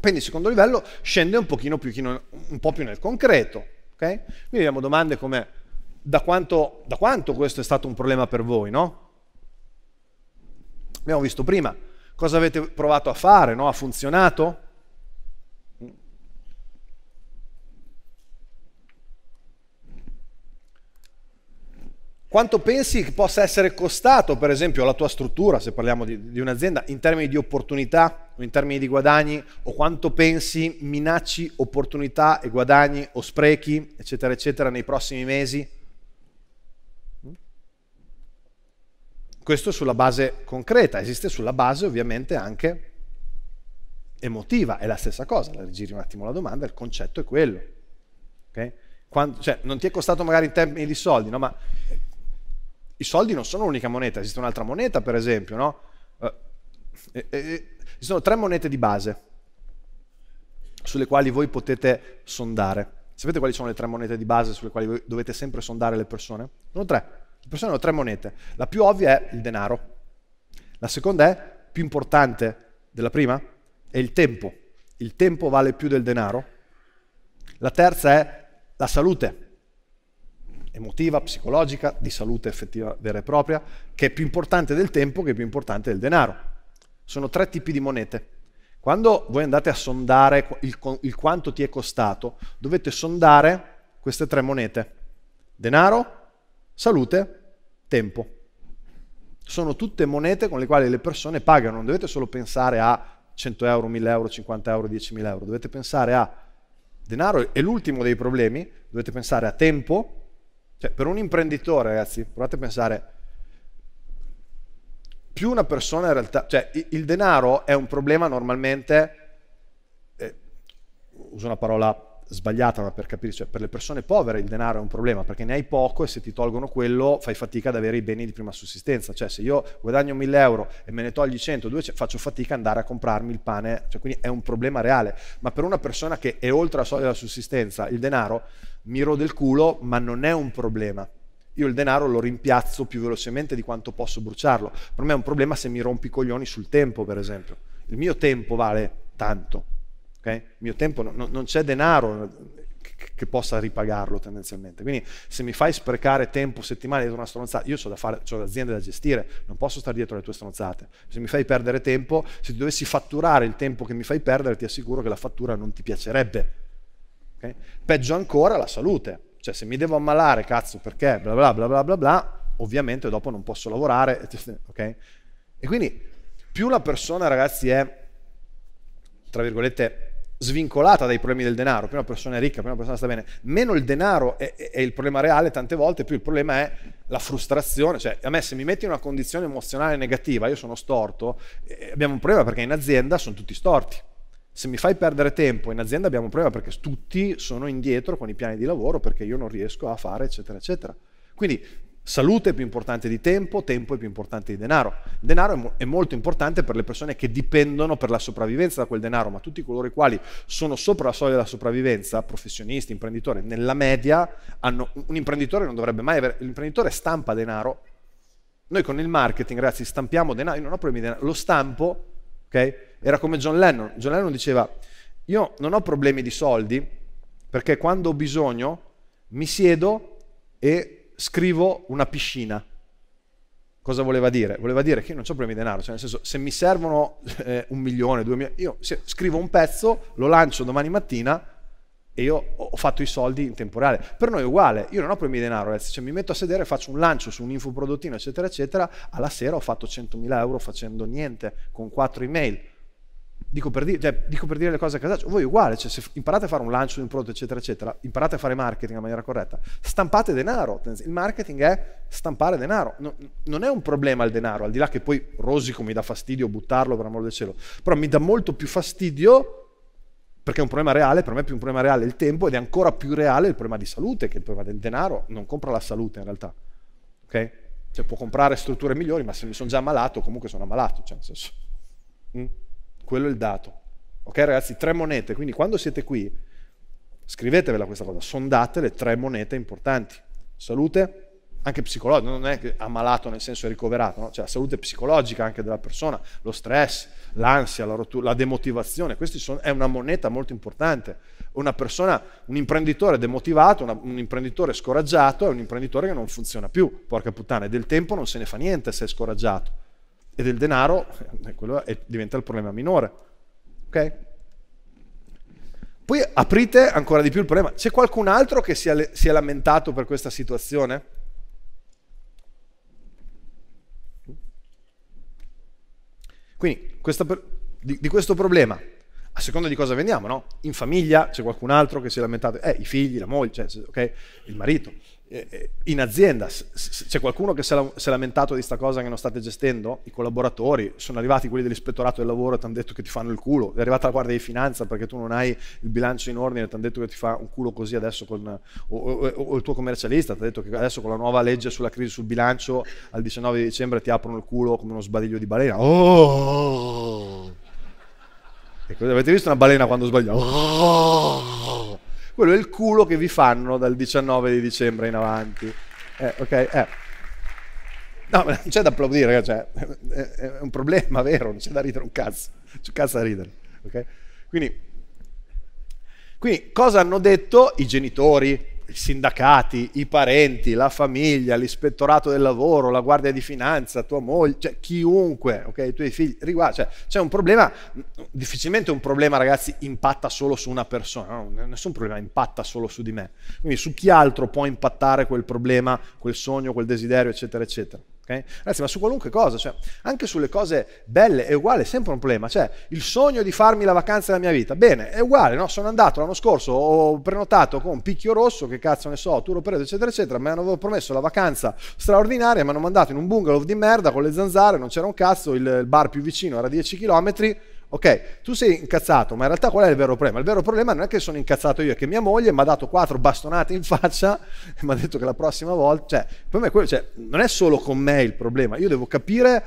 Pain di secondo livello scende un, pochino più, un po' più nel concreto. Okay? Quindi abbiamo domande come da quanto, da quanto questo è stato un problema per voi, no? Abbiamo visto prima cosa avete provato a fare, no? Ha funzionato? quanto pensi che possa essere costato, per esempio, la tua struttura, se parliamo di, di, un'azienda, in termini di opportunità o in termini di guadagni, o quanto pensi minacci opportunità e guadagni o sprechi, eccetera, eccetera, nei prossimi mesi? Mm? Questo sulla base concreta, esiste sulla base ovviamente anche emotiva, è la stessa cosa, la rigiri un attimo la domanda, il concetto è quello. Okay? Quando, cioè, non ti è costato magari in termini di soldi, no? ma i soldi non sono l'unica moneta, esiste un'altra moneta per esempio, no? Eh eh, eh, eh, ci sono tre monete di base sulle quali voi potete sondare. Sapete quali sono le tre monete di base sulle quali voi dovete sempre sondare le persone? Sono tre. Le persone hanno tre monete. La più ovvia è il denaro. La seconda è più importante della prima? È il tempo. Il tempo vale più del denaro. La terza è la salute emotiva, psicologica, di salute effettiva vera e propria, che è più importante del tempo, che è più importante del denaro. Sono tre tipi di monete. Quando voi andate a sondare il, il quanto ti è costato, dovete sondare queste tre monete. Denaro, salute, tempo. Sono tutte monete con le quali le persone pagano, non dovete solo pensare a 100 euro, 1000 euro, 50 euro, 10.000 euro, dovete pensare a denaro, è l'ultimo dei problemi, dovete pensare a tempo, cioè, per un imprenditore, ragazzi, provate a pensare, più una persona in realtà, cioè il denaro è un problema normalmente, eh, uso una parola sbagliata ma per capire, cioè per le persone povere il denaro è un problema perché ne hai poco e se ti tolgono quello fai fatica ad avere i beni di prima sussistenza, cioè se io guadagno 1000 euro e me ne togli 100, 200 cioè, faccio fatica ad andare a comprarmi il pane, cioè quindi è un problema reale, ma per una persona che è oltre la soglia della sussistenza il denaro mi rode il culo, ma non è un problema. Io il denaro lo rimpiazzo più velocemente di quanto posso bruciarlo. Per me è un problema se mi rompi i coglioni sul tempo, per esempio. Il mio tempo vale tanto. Okay? Il mio tempo no, no, non c'è denaro che, possa ripagarlo tendenzialmente. Quindi se mi fai sprecare tempo settimane dietro una stronzata, io ho da fare, ho aziende da gestire, non posso stare dietro le tue stronzate. Se mi fai perdere tempo, se ti dovessi fatturare il tempo che mi fai perdere, ti assicuro che la fattura non ti piacerebbe Okay? Peggio ancora la salute. Cioè se mi devo ammalare, cazzo, perché bla bla bla bla bla bla, ovviamente dopo non posso lavorare. Okay? E quindi più la persona, ragazzi, è, tra virgolette, svincolata dai problemi del denaro, più una persona è ricca, più una persona sta bene, meno il denaro è, è, è, il problema reale tante volte, più il problema è la frustrazione, cioè a me se mi metti in una condizione emozionale negativa, io sono storto, eh, abbiamo un problema perché in azienda sono tutti storti se mi fai perdere tempo in azienda abbiamo un problema perché tutti sono indietro con i piani di lavoro perché io non riesco a fare eccetera eccetera. Quindi salute è più importante di tempo, tempo è più importante di denaro. denaro è, mo- è molto importante per le persone che dipendono per la sopravvivenza da quel denaro, ma tutti coloro i quali sono sopra la soglia della sopravvivenza, professionisti, imprenditori, nella media hanno, un imprenditore non dovrebbe mai avere, l'imprenditore stampa denaro. Noi con il marketing, ragazzi, stampiamo denaro, io non ho problemi di denaro, lo stampo, ok? Era come John Lennon. John Lennon diceva, io non ho problemi di soldi perché quando ho bisogno mi siedo e scrivo una piscina. Cosa voleva dire? Voleva dire che io non ho problemi di denaro, cioè nel senso se mi servono eh, un milione, due milioni, io scrivo un pezzo, lo lancio domani mattina e io ho fatto i soldi in tempo reale. Per noi è uguale, io non ho problemi di denaro, ragazzi. Cioè, mi metto a sedere, faccio un lancio su un infoprodottino, eccetera, eccetera, alla sera ho fatto 100.000 euro facendo niente, con quattro email. Dico per, dire, cioè, dico per, dire le cose a casaccio, voi uguale, cioè, se imparate a fare un lancio di un prodotto, eccetera, eccetera, imparate a fare marketing in maniera corretta, stampate denaro, il marketing è stampare denaro, no, non è un problema il denaro, al di là che poi rosico mi dà fastidio buttarlo per amore del cielo, però mi dà molto più fastidio perché è un problema reale, per me è più un problema reale il tempo ed è ancora più reale il problema di salute, che il problema del denaro non compra la salute in realtà, ok? Cioè può comprare strutture migliori, ma se mi sono già ammalato comunque sono ammalato, cioè nel senso... Mm? Quello è il dato. Ok ragazzi, tre monete, quindi quando siete qui, scrivetevela questa cosa, sondate le tre monete importanti. Salute, anche psicologica, non è che ammalato nel senso ricoverato, no? cioè la salute psicologica anche della persona, lo stress, l'ansia, la, rottura, la demotivazione, questa è una moneta molto importante. Una persona, un imprenditore demotivato, una, un imprenditore scoraggiato è un imprenditore che non funziona più, porca puttana, e del tempo non se ne fa niente se è scoraggiato e del denaro, eh, quello è, diventa il problema minore. Ok? Poi aprite ancora di più il problema. C'è qualcun altro che si è, si è lamentato per questa situazione? Quindi questa, di, di, questo problema, a seconda di cosa vendiamo, no? In famiglia c'è qualcun altro che si è lamentato, eh, i figli, la moglie, cioè, okay? il marito. Eh, eh, in azienda c'è qualcuno che si è lamentato di questa cosa che non state gestendo? I collaboratori, sono arrivati quelli dell'ispettorato del lavoro e ti hanno detto che ti fanno il culo, è arrivata la guardia di finanza perché tu non hai il bilancio in ordine, e ti hanno detto che ti fa un culo così adesso con, o, o, o il tuo commercialista, ti ha detto che adesso con la nuova legge sulla crisi sul bilancio al 19 di dicembre ti aprono il culo come uno sbadiglio di balena. Oh! avete visto una balena quando sbaglia? Oh! quello è il culo che vi fanno dal 19 di dicembre in avanti. Eh, ok? Eh. No, non c'è da applaudire, eh, cioè, è un problema vero, non c'è da ridere un cazzo, c'è un cazzo da ridere. Okay? Quindi, quindi cosa hanno detto i genitori, i sindacati, i parenti, la famiglia, l'ispettorato del lavoro, la guardia di finanza, tua moglie, cioè chiunque, okay, i tuoi figli, riguarda, cioè, c'è un problema, difficilmente un problema ragazzi impatta solo su una persona, no, nessun problema impatta solo su di me, quindi su chi altro può impattare quel problema, quel sogno, quel desiderio, eccetera, eccetera. Okay? Ragazzi, ma su qualunque cosa, cioè, anche sulle cose belle è uguale, è sempre un problema. Cioè, il sogno di farmi la vacanza della mia vita, bene, è uguale, no? Sono andato l'anno scorso, ho prenotato con Picchio Rosso, che cazzo ne so, Turo Periodo, eccetera, eccetera, mi hanno promesso la vacanza straordinaria, mi hanno mandato in un bungalow di merda con le zanzare, non c'era un cazzo, il, il bar più vicino era 10 km, Ok, tu sei incazzato, ma in realtà qual è il vero problema? Il vero problema non è che sono incazzato io, è che mia moglie mi ha dato quattro bastonate in faccia e mi ha detto che la prossima volta... Cioè, il problema è quello, cioè, non è solo con me il problema, io devo capire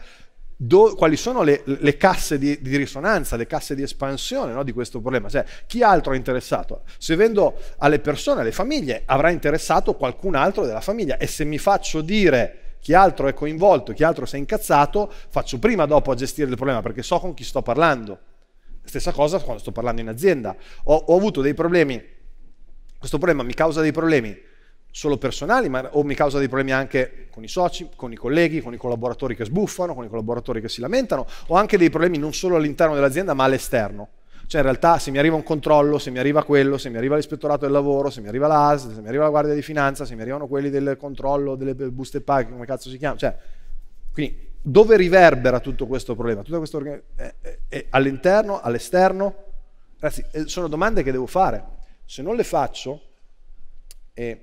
Do, quali sono le, le casse di, di, risonanza, le casse di espansione no, di questo problema, cioè chi altro è interessato? Se vendo alle persone, alle famiglie, avrà interessato qualcun altro della famiglia e se mi faccio dire chi altro è coinvolto, chi altro si è incazzato, faccio prima o dopo a gestire il problema perché so con chi sto parlando. Stessa cosa quando sto parlando in azienda. Ho, ho avuto dei problemi, questo problema mi causa dei problemi solo personali, ma o mi causa dei problemi anche con i soci, con i colleghi, con i collaboratori che sbuffano, con i collaboratori che si lamentano, o anche dei problemi non solo all'interno dell'azienda ma all'esterno. Cioè in realtà se mi arriva un controllo, se mi arriva quello, se mi arriva l'ispettorato del lavoro, se mi arriva l'AS, se mi arriva la guardia di finanza, se mi arrivano quelli del controllo, delle buste paghe, come cazzo si chiama, cioè, quindi dove riverbera tutto questo problema? Tutto questo è, è, è all'interno, all'esterno? Ragazzi, eh, sono domande che devo fare. Se non le faccio è,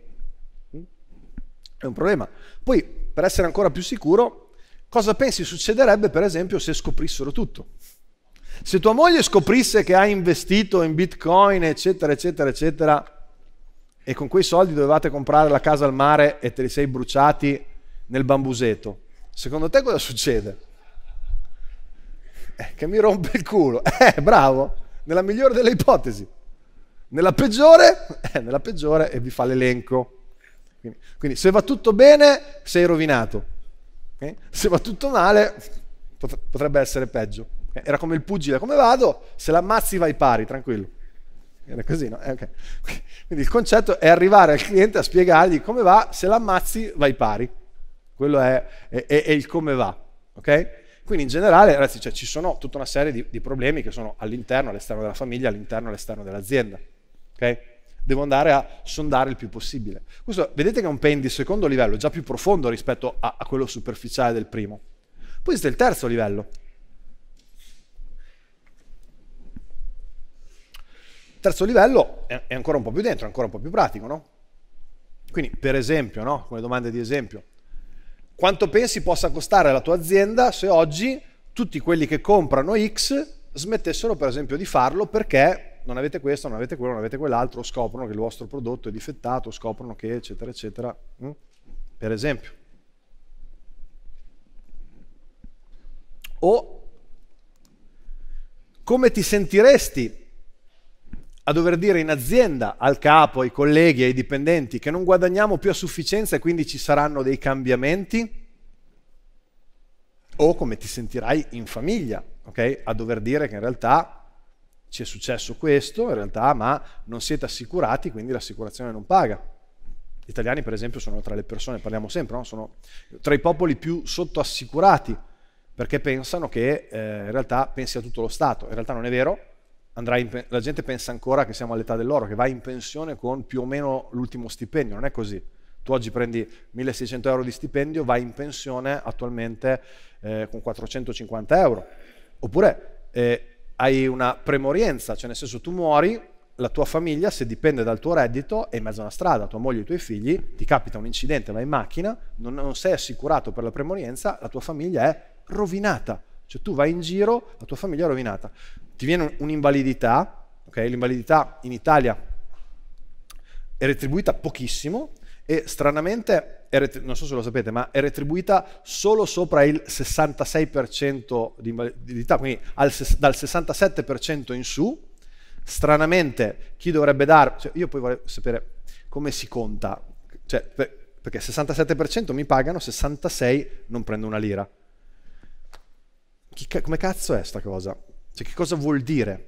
è un problema. Poi, per essere ancora più sicuro, cosa pensi succederebbe, per esempio, se scoprissero tutto? Se tua moglie scoprisse che hai investito in bitcoin, eccetera, eccetera, eccetera, e con quei soldi dovevate comprare la casa al mare e te li sei bruciati nel bambuseto, secondo te cosa succede? Eh, che mi rompe il culo. Eh, bravo, nella migliore delle ipotesi. Nella peggiore, eh, nella peggiore e vi fa l'elenco. Quindi, quindi, se va tutto bene, sei rovinato. Okay? Se va tutto male, potrebbe essere peggio. Eh, era come il pugile, come vado? Se l'ammazzi vai pari, tranquillo. Era così, no? Eh, okay. Quindi il concetto è arrivare al cliente a spiegargli come va, se l'ammazzi vai pari. Quello è, è, è, è il come va, ok? Quindi in generale, ragazzi, cioè, ci sono tutta una serie di, di, problemi che sono all'interno, all'esterno della famiglia, all'interno, all'esterno dell'azienda, ok? Devo andare a sondare il più possibile. Questo, vedete che è un pain di secondo livello, già più profondo rispetto a, a quello superficiale del primo. Poi c'è il terzo livello, Terzo livello è, ancora un po' più dentro, è ancora un po' più pratico, no? Quindi, per esempio, no? Come domande di esempio, quanto pensi possa costare la tua azienda se oggi tutti quelli che comprano X smettessero per esempio di farlo perché non avete questo, non avete quello, non avete quell'altro, scoprono che il vostro prodotto è difettato, scoprono che eccetera eccetera, mm? per esempio. O come ti sentiresti a dover dire in azienda al capo, ai colleghi, ai dipendenti che non guadagniamo più a sufficienza e quindi ci saranno dei cambiamenti? O come ti sentirai in famiglia, okay? A dover dire che in realtà ci è successo questo, in realtà, ma non siete assicurati, quindi l'assicurazione non paga. Gli italiani, per esempio, sono tra le persone, parliamo sempre, no? sono tra i popoli più sottoassicurati, perché pensano che eh, in realtà pensi a tutto lo Stato. In realtà non è vero, pe- la gente pensa ancora che siamo all'età dell'oro, che vai in pensione con più o meno l'ultimo stipendio, non è così. Tu oggi prendi 1600 euro di stipendio, vai in pensione attualmente eh, con 450 euro. Oppure eh, hai una premorienza, cioè nel senso tu muori, la tua famiglia, se dipende dal tuo reddito, è in mezzo a una strada, tua moglie e i tuoi figli, ti capita un incidente, vai in macchina, non, non sei assicurato per la premorienza, la tua famiglia è rovinata. Cioè tu vai in giro, la tua famiglia è rovinata ti viene un'invalidità, okay? l'invalidità in Italia è retribuita pochissimo e stranamente non so se lo sapete, ma è retribuita solo sopra il 66% di invalidità, quindi dal 67% in su. Stranamente, chi dovrebbe dare, cioè io poi vorrei sapere come si conta, cioè, perché 67% mi pagano, 66% non prendo una lira. Chi, come cazzo è sta cosa? Cioè, che cosa vuol dire?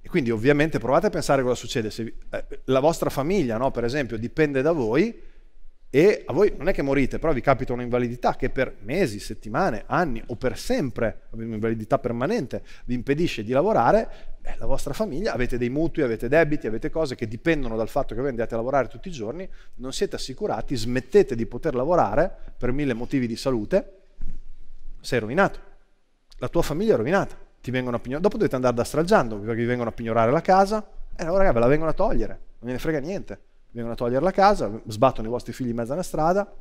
E quindi ovviamente provate a pensare cosa succede se eh, la vostra famiglia, no, per esempio, dipende da voi e a voi non è che morite, però vi capita un'invalidità che per mesi, settimane, anni o per sempre, un'invalidità permanente, vi impedisce di lavorare, beh, la vostra famiglia, avete dei mutui, avete debiti, avete cose che dipendono dal fatto che voi andiate a lavorare tutti i giorni, non siete assicurati, smettete di poter lavorare per mille motivi di salute, sei rovinato, la tua famiglia è rovinata ti vengono a pignorare. Dopo dovete andare da Stralgiando perché vi vengono a pignorare la casa. E eh, allora, raga, ve la vengono a togliere. Non ne frega niente. vengono a togliere la casa, sbattono i vostri figli in mezzo alla strada.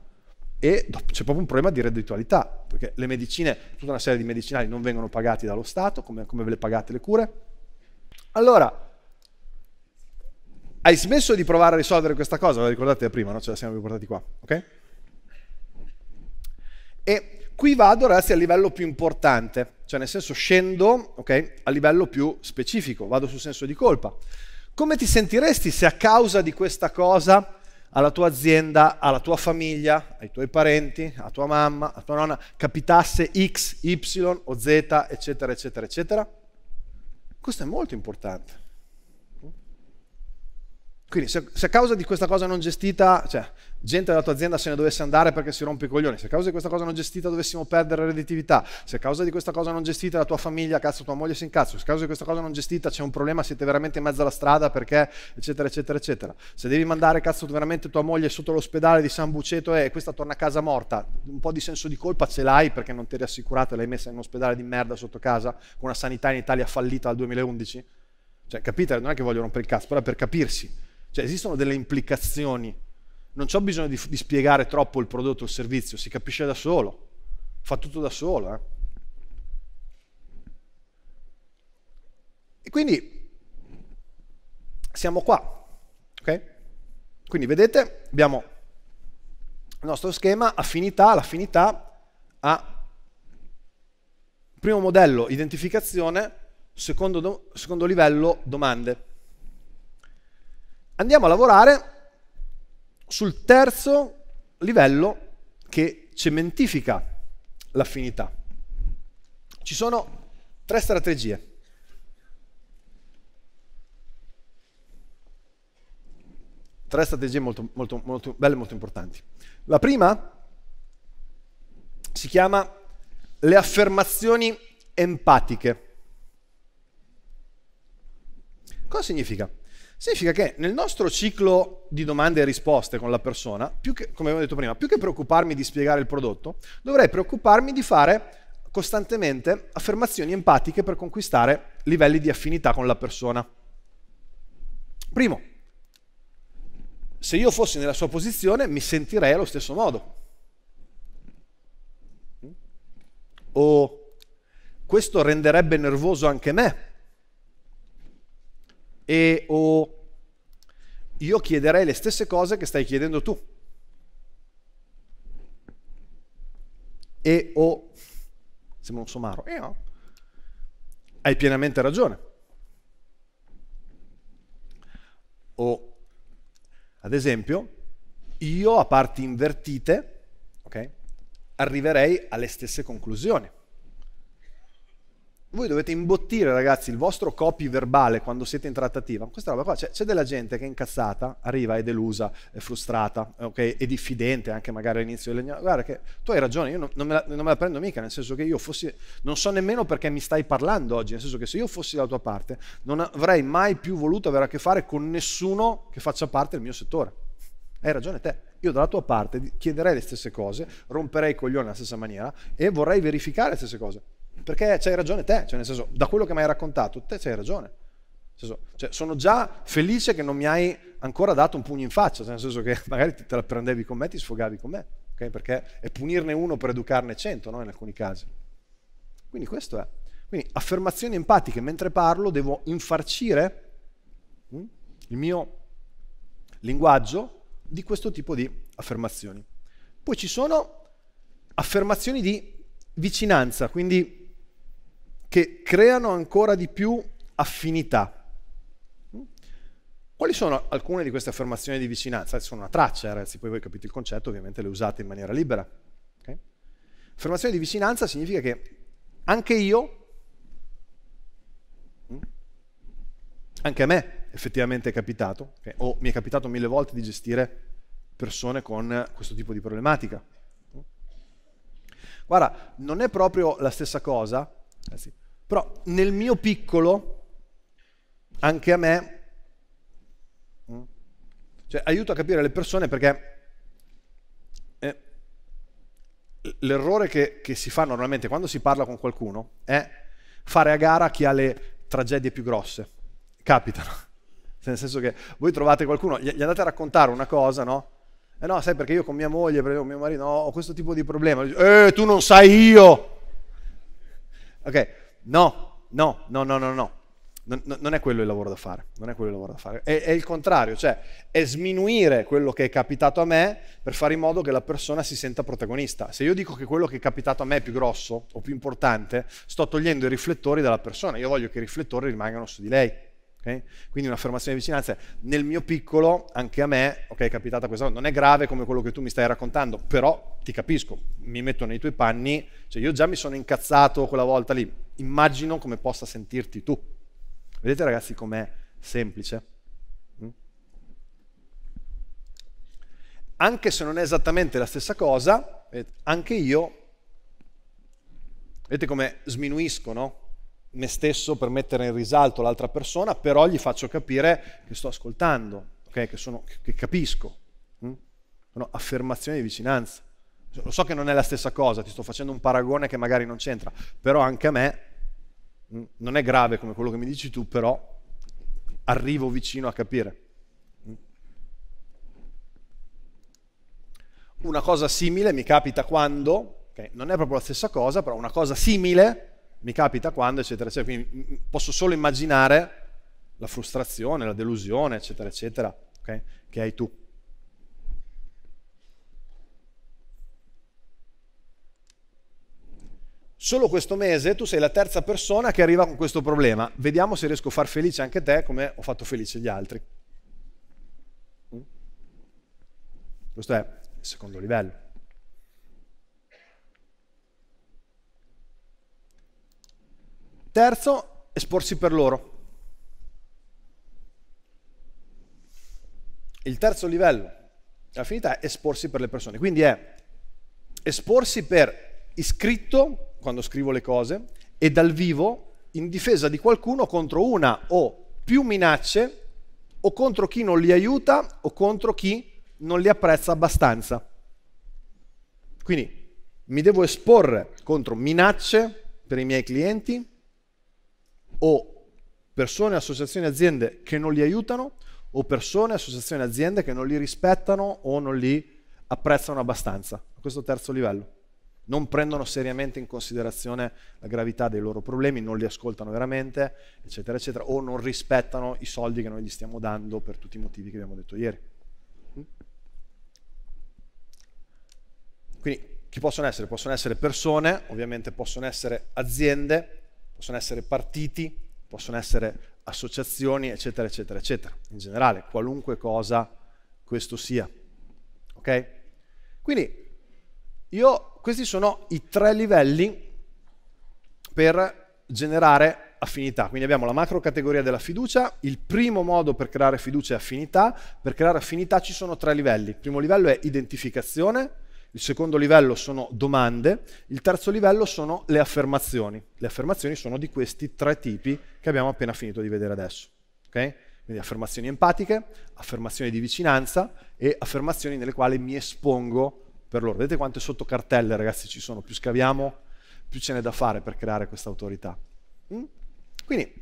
E dopo, c'è proprio un problema di redditualità, perché le medicine, tutta una serie di medicinali non vengono pagati dallo Stato, come, come ve le pagate le cure. Allora, hai smesso di provare a risolvere questa cosa? La ricordate prima, no? Ce la siamo riportati qua, ok? E qui vado, ragazzi, al livello più importante cioè nel senso scendo okay, a livello più specifico, vado sul senso di colpa. Come ti sentiresti se a causa di questa cosa alla tua azienda, alla tua famiglia, ai tuoi parenti, a tua mamma, a tua nonna, capitasse X, Y o Z, eccetera, eccetera, eccetera? Questo è molto importante. Quindi se, a causa di questa cosa non gestita, cioè, gente della tua azienda se ne dovesse andare perché si rompe i coglioni, se a causa di questa cosa non gestita dovessimo perdere redditività, se a causa di questa cosa non gestita la tua famiglia, cazzo, tua moglie si incazza, se a causa di questa cosa non gestita c'è un problema, siete veramente in mezzo alla strada perché eccetera eccetera eccetera. Se devi mandare cazzo veramente tua moglie sotto l'ospedale di San Buceto e questa torna a casa morta, un po' di senso di colpa ce l'hai perché non ti eri assicurata, l'hai messa in un ospedale di merda sotto casa con una sanità in Italia fallita dal 2011. Cioè, capite, non è che voglio rompere il cazzo, però è per capirsi. Cioè, esistono delle implicazioni non ho bisogno di, di spiegare troppo il prodotto o il servizio, si capisce da solo, fa tutto da solo. Eh? E quindi siamo qua, ok? Quindi vedete, abbiamo il nostro schema, affinità, l'affinità a primo modello identificazione, secondo, secondo livello domande. Andiamo a lavorare sul terzo livello che cementifica l'affinità. Ci sono tre strategie. Tre strategie molto, molto, molto belle e molto importanti. La prima si chiama le affermazioni empatiche. Cosa significa? Significa che nel nostro ciclo di domande e risposte con la persona, che, come abbiamo detto prima, più che preoccuparmi di spiegare il prodotto, dovrei preoccuparmi di fare costantemente affermazioni empatiche per conquistare livelli di affinità con la persona. Primo, se io fossi nella sua posizione mi sentirei allo stesso modo. O questo renderebbe nervoso anche me e o io chiederei le stesse cose che stai chiedendo tu. E o sembra un somaro. E o no. Hai pienamente ragione. O ad esempio, io a parti invertite, ok? Arriverei alle stesse conclusioni voi dovete imbottire, ragazzi, il vostro copy verbale quando siete in trattativa. Questa roba qua, c'è, c'è della gente che è incazzata, arriva, è delusa, è frustrata, okay? è diffidente anche magari all'inizio delle... Guarda che tu hai ragione, io non, non, me la, non, me la, prendo mica, nel senso che io fossi... Non so nemmeno perché mi stai parlando oggi, nel senso che se io fossi dalla tua parte non avrei mai più voluto avere a che fare con nessuno che faccia parte del mio settore. Hai ragione te io dalla tua parte chiederei le stesse cose, romperei i coglioni alla stessa maniera e vorrei verificare le stesse cose. Perché c'hai ragione te, cioè nel senso, da quello che mi hai raccontato, te c'hai ragione. Senso, cioè, sono già felice che non mi hai ancora dato un pugno in faccia, cioè, nel senso che magari te la prendevi con me, ti sfogavi con me, okay? perché è punirne uno per educarne cento no? in alcuni casi. Quindi questo è. Quindi affermazioni empatiche, mentre parlo devo infarcire mm, il mio linguaggio di questo tipo di affermazioni. Poi ci sono affermazioni di vicinanza, quindi che creano ancora di più affinità. Quali sono alcune di queste affermazioni di vicinanza? Sono una traccia, ragazzi, poi voi capite il concetto, ovviamente le usate in maniera libera. Okay? Affermazione di vicinanza significa che anche io, mm, anche a me effettivamente è capitato, okay? o mi è capitato mille volte di gestire persone con questo tipo di problematica. Guarda, non è proprio la stessa cosa, ragazzi, però nel mio piccolo, anche a me, mm, cioè, aiuto a capire le persone perché eh, l'errore che, che si fa normalmente quando si parla con qualcuno è fare a gara chi ha le tragedie più grosse. Capitano. Nel senso che voi trovate qualcuno, gli andate a raccontare una cosa, no? Eh no, sai perché io con mia moglie, con mio marito, ho questo tipo di problema. Eh, tu non sai io! Ok, No, no, no, no, no, no. Non, non, è quello il lavoro da fare, non è quello il lavoro da fare, è, è, il contrario, cioè è sminuire quello che è capitato a me per fare in modo che la persona si senta protagonista. Se io dico che quello che è capitato a me è più grosso o più importante, sto togliendo i riflettori dalla persona, io voglio che i riflettori rimangano su di lei. Okay? Quindi un'affermazione di vicinanza nel mio piccolo, anche a me, ok, è capitata questa cosa, non è grave come quello che tu mi stai raccontando, però ti capisco, mi metto nei tuoi panni, cioè io già mi sono incazzato quella volta lì, immagino come possa sentirti tu. Vedete ragazzi com'è semplice? Mm? Anche se non è esattamente la stessa cosa, anche io, vedete come sminuisco no? me stesso per mettere in risalto l'altra persona, però gli faccio capire che sto ascoltando, okay? che, sono, che, capisco. Mm? Sono affermazioni di vicinanza. Lo so che non è la stessa cosa, ti sto facendo un paragone che magari non c'entra, però anche a me non è grave come quello che mi dici tu, però arrivo vicino a capire. Una cosa simile mi capita quando, okay, non è proprio la stessa cosa, però una cosa simile mi capita quando, eccetera, eccetera. Quindi posso solo immaginare la frustrazione, la delusione, eccetera, eccetera, okay, che hai tu Solo questo mese tu sei la terza persona che arriva con questo problema. Vediamo se riesco a far felice anche te come ho fatto felice gli altri. Mm? Questo è il secondo livello. Terzo, esporsi per loro. Il terzo livello dell'affinità è esporsi per le persone. Quindi è esporsi per iscritto quando scrivo le cose e dal vivo in difesa di qualcuno contro una o più minacce o contro chi non li aiuta o contro chi non li apprezza abbastanza. Quindi mi devo esporre contro minacce per i miei clienti o persone, associazioni, aziende che non li aiutano o persone, associazioni, aziende che non li rispettano o non li apprezzano abbastanza. Questo terzo livello non prendono seriamente in considerazione la gravità dei loro problemi, non li ascoltano veramente, eccetera, eccetera, o non rispettano i soldi che noi gli stiamo dando per tutti i motivi che abbiamo detto ieri. Quindi chi possono essere? Possono essere persone, ovviamente possono essere aziende, possono essere partiti, possono essere associazioni, eccetera, eccetera, eccetera. In generale, qualunque cosa questo sia. Ok? Quindi io, questi sono i tre livelli per generare affinità. Quindi abbiamo la macro categoria della fiducia, il primo modo per creare fiducia è affinità, per creare affinità ci sono tre livelli. Il primo livello è identificazione, il secondo livello sono domande, il terzo livello sono le affermazioni. Le affermazioni sono di questi tre tipi che abbiamo appena finito di vedere adesso. Okay? Quindi affermazioni empatiche, affermazioni di vicinanza e affermazioni nelle quali mi espongo per loro. Vedete quante sotto cartelle, ragazzi, ci sono? Più scaviamo, più ce n'è da fare per creare questa autorità. Mm? Quindi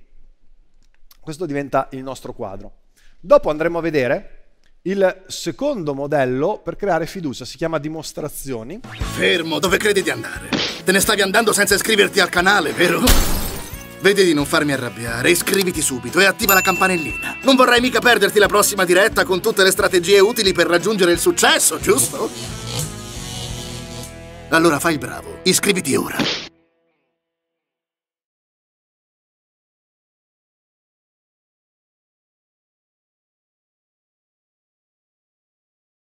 questo diventa il nostro quadro. Dopo andremo a vedere il secondo modello per creare fiducia si chiama dimostrazioni. Fermo, dove credi di andare? Te ne stavi andando senza iscriverti al canale, vero? Vedi di non farmi arrabbiare, iscriviti subito e attiva la campanellina. Non vorrai mica perderti la prossima diretta con tutte le strategie utili per raggiungere il successo, giusto? Allora fai il bravo, iscriviti ora.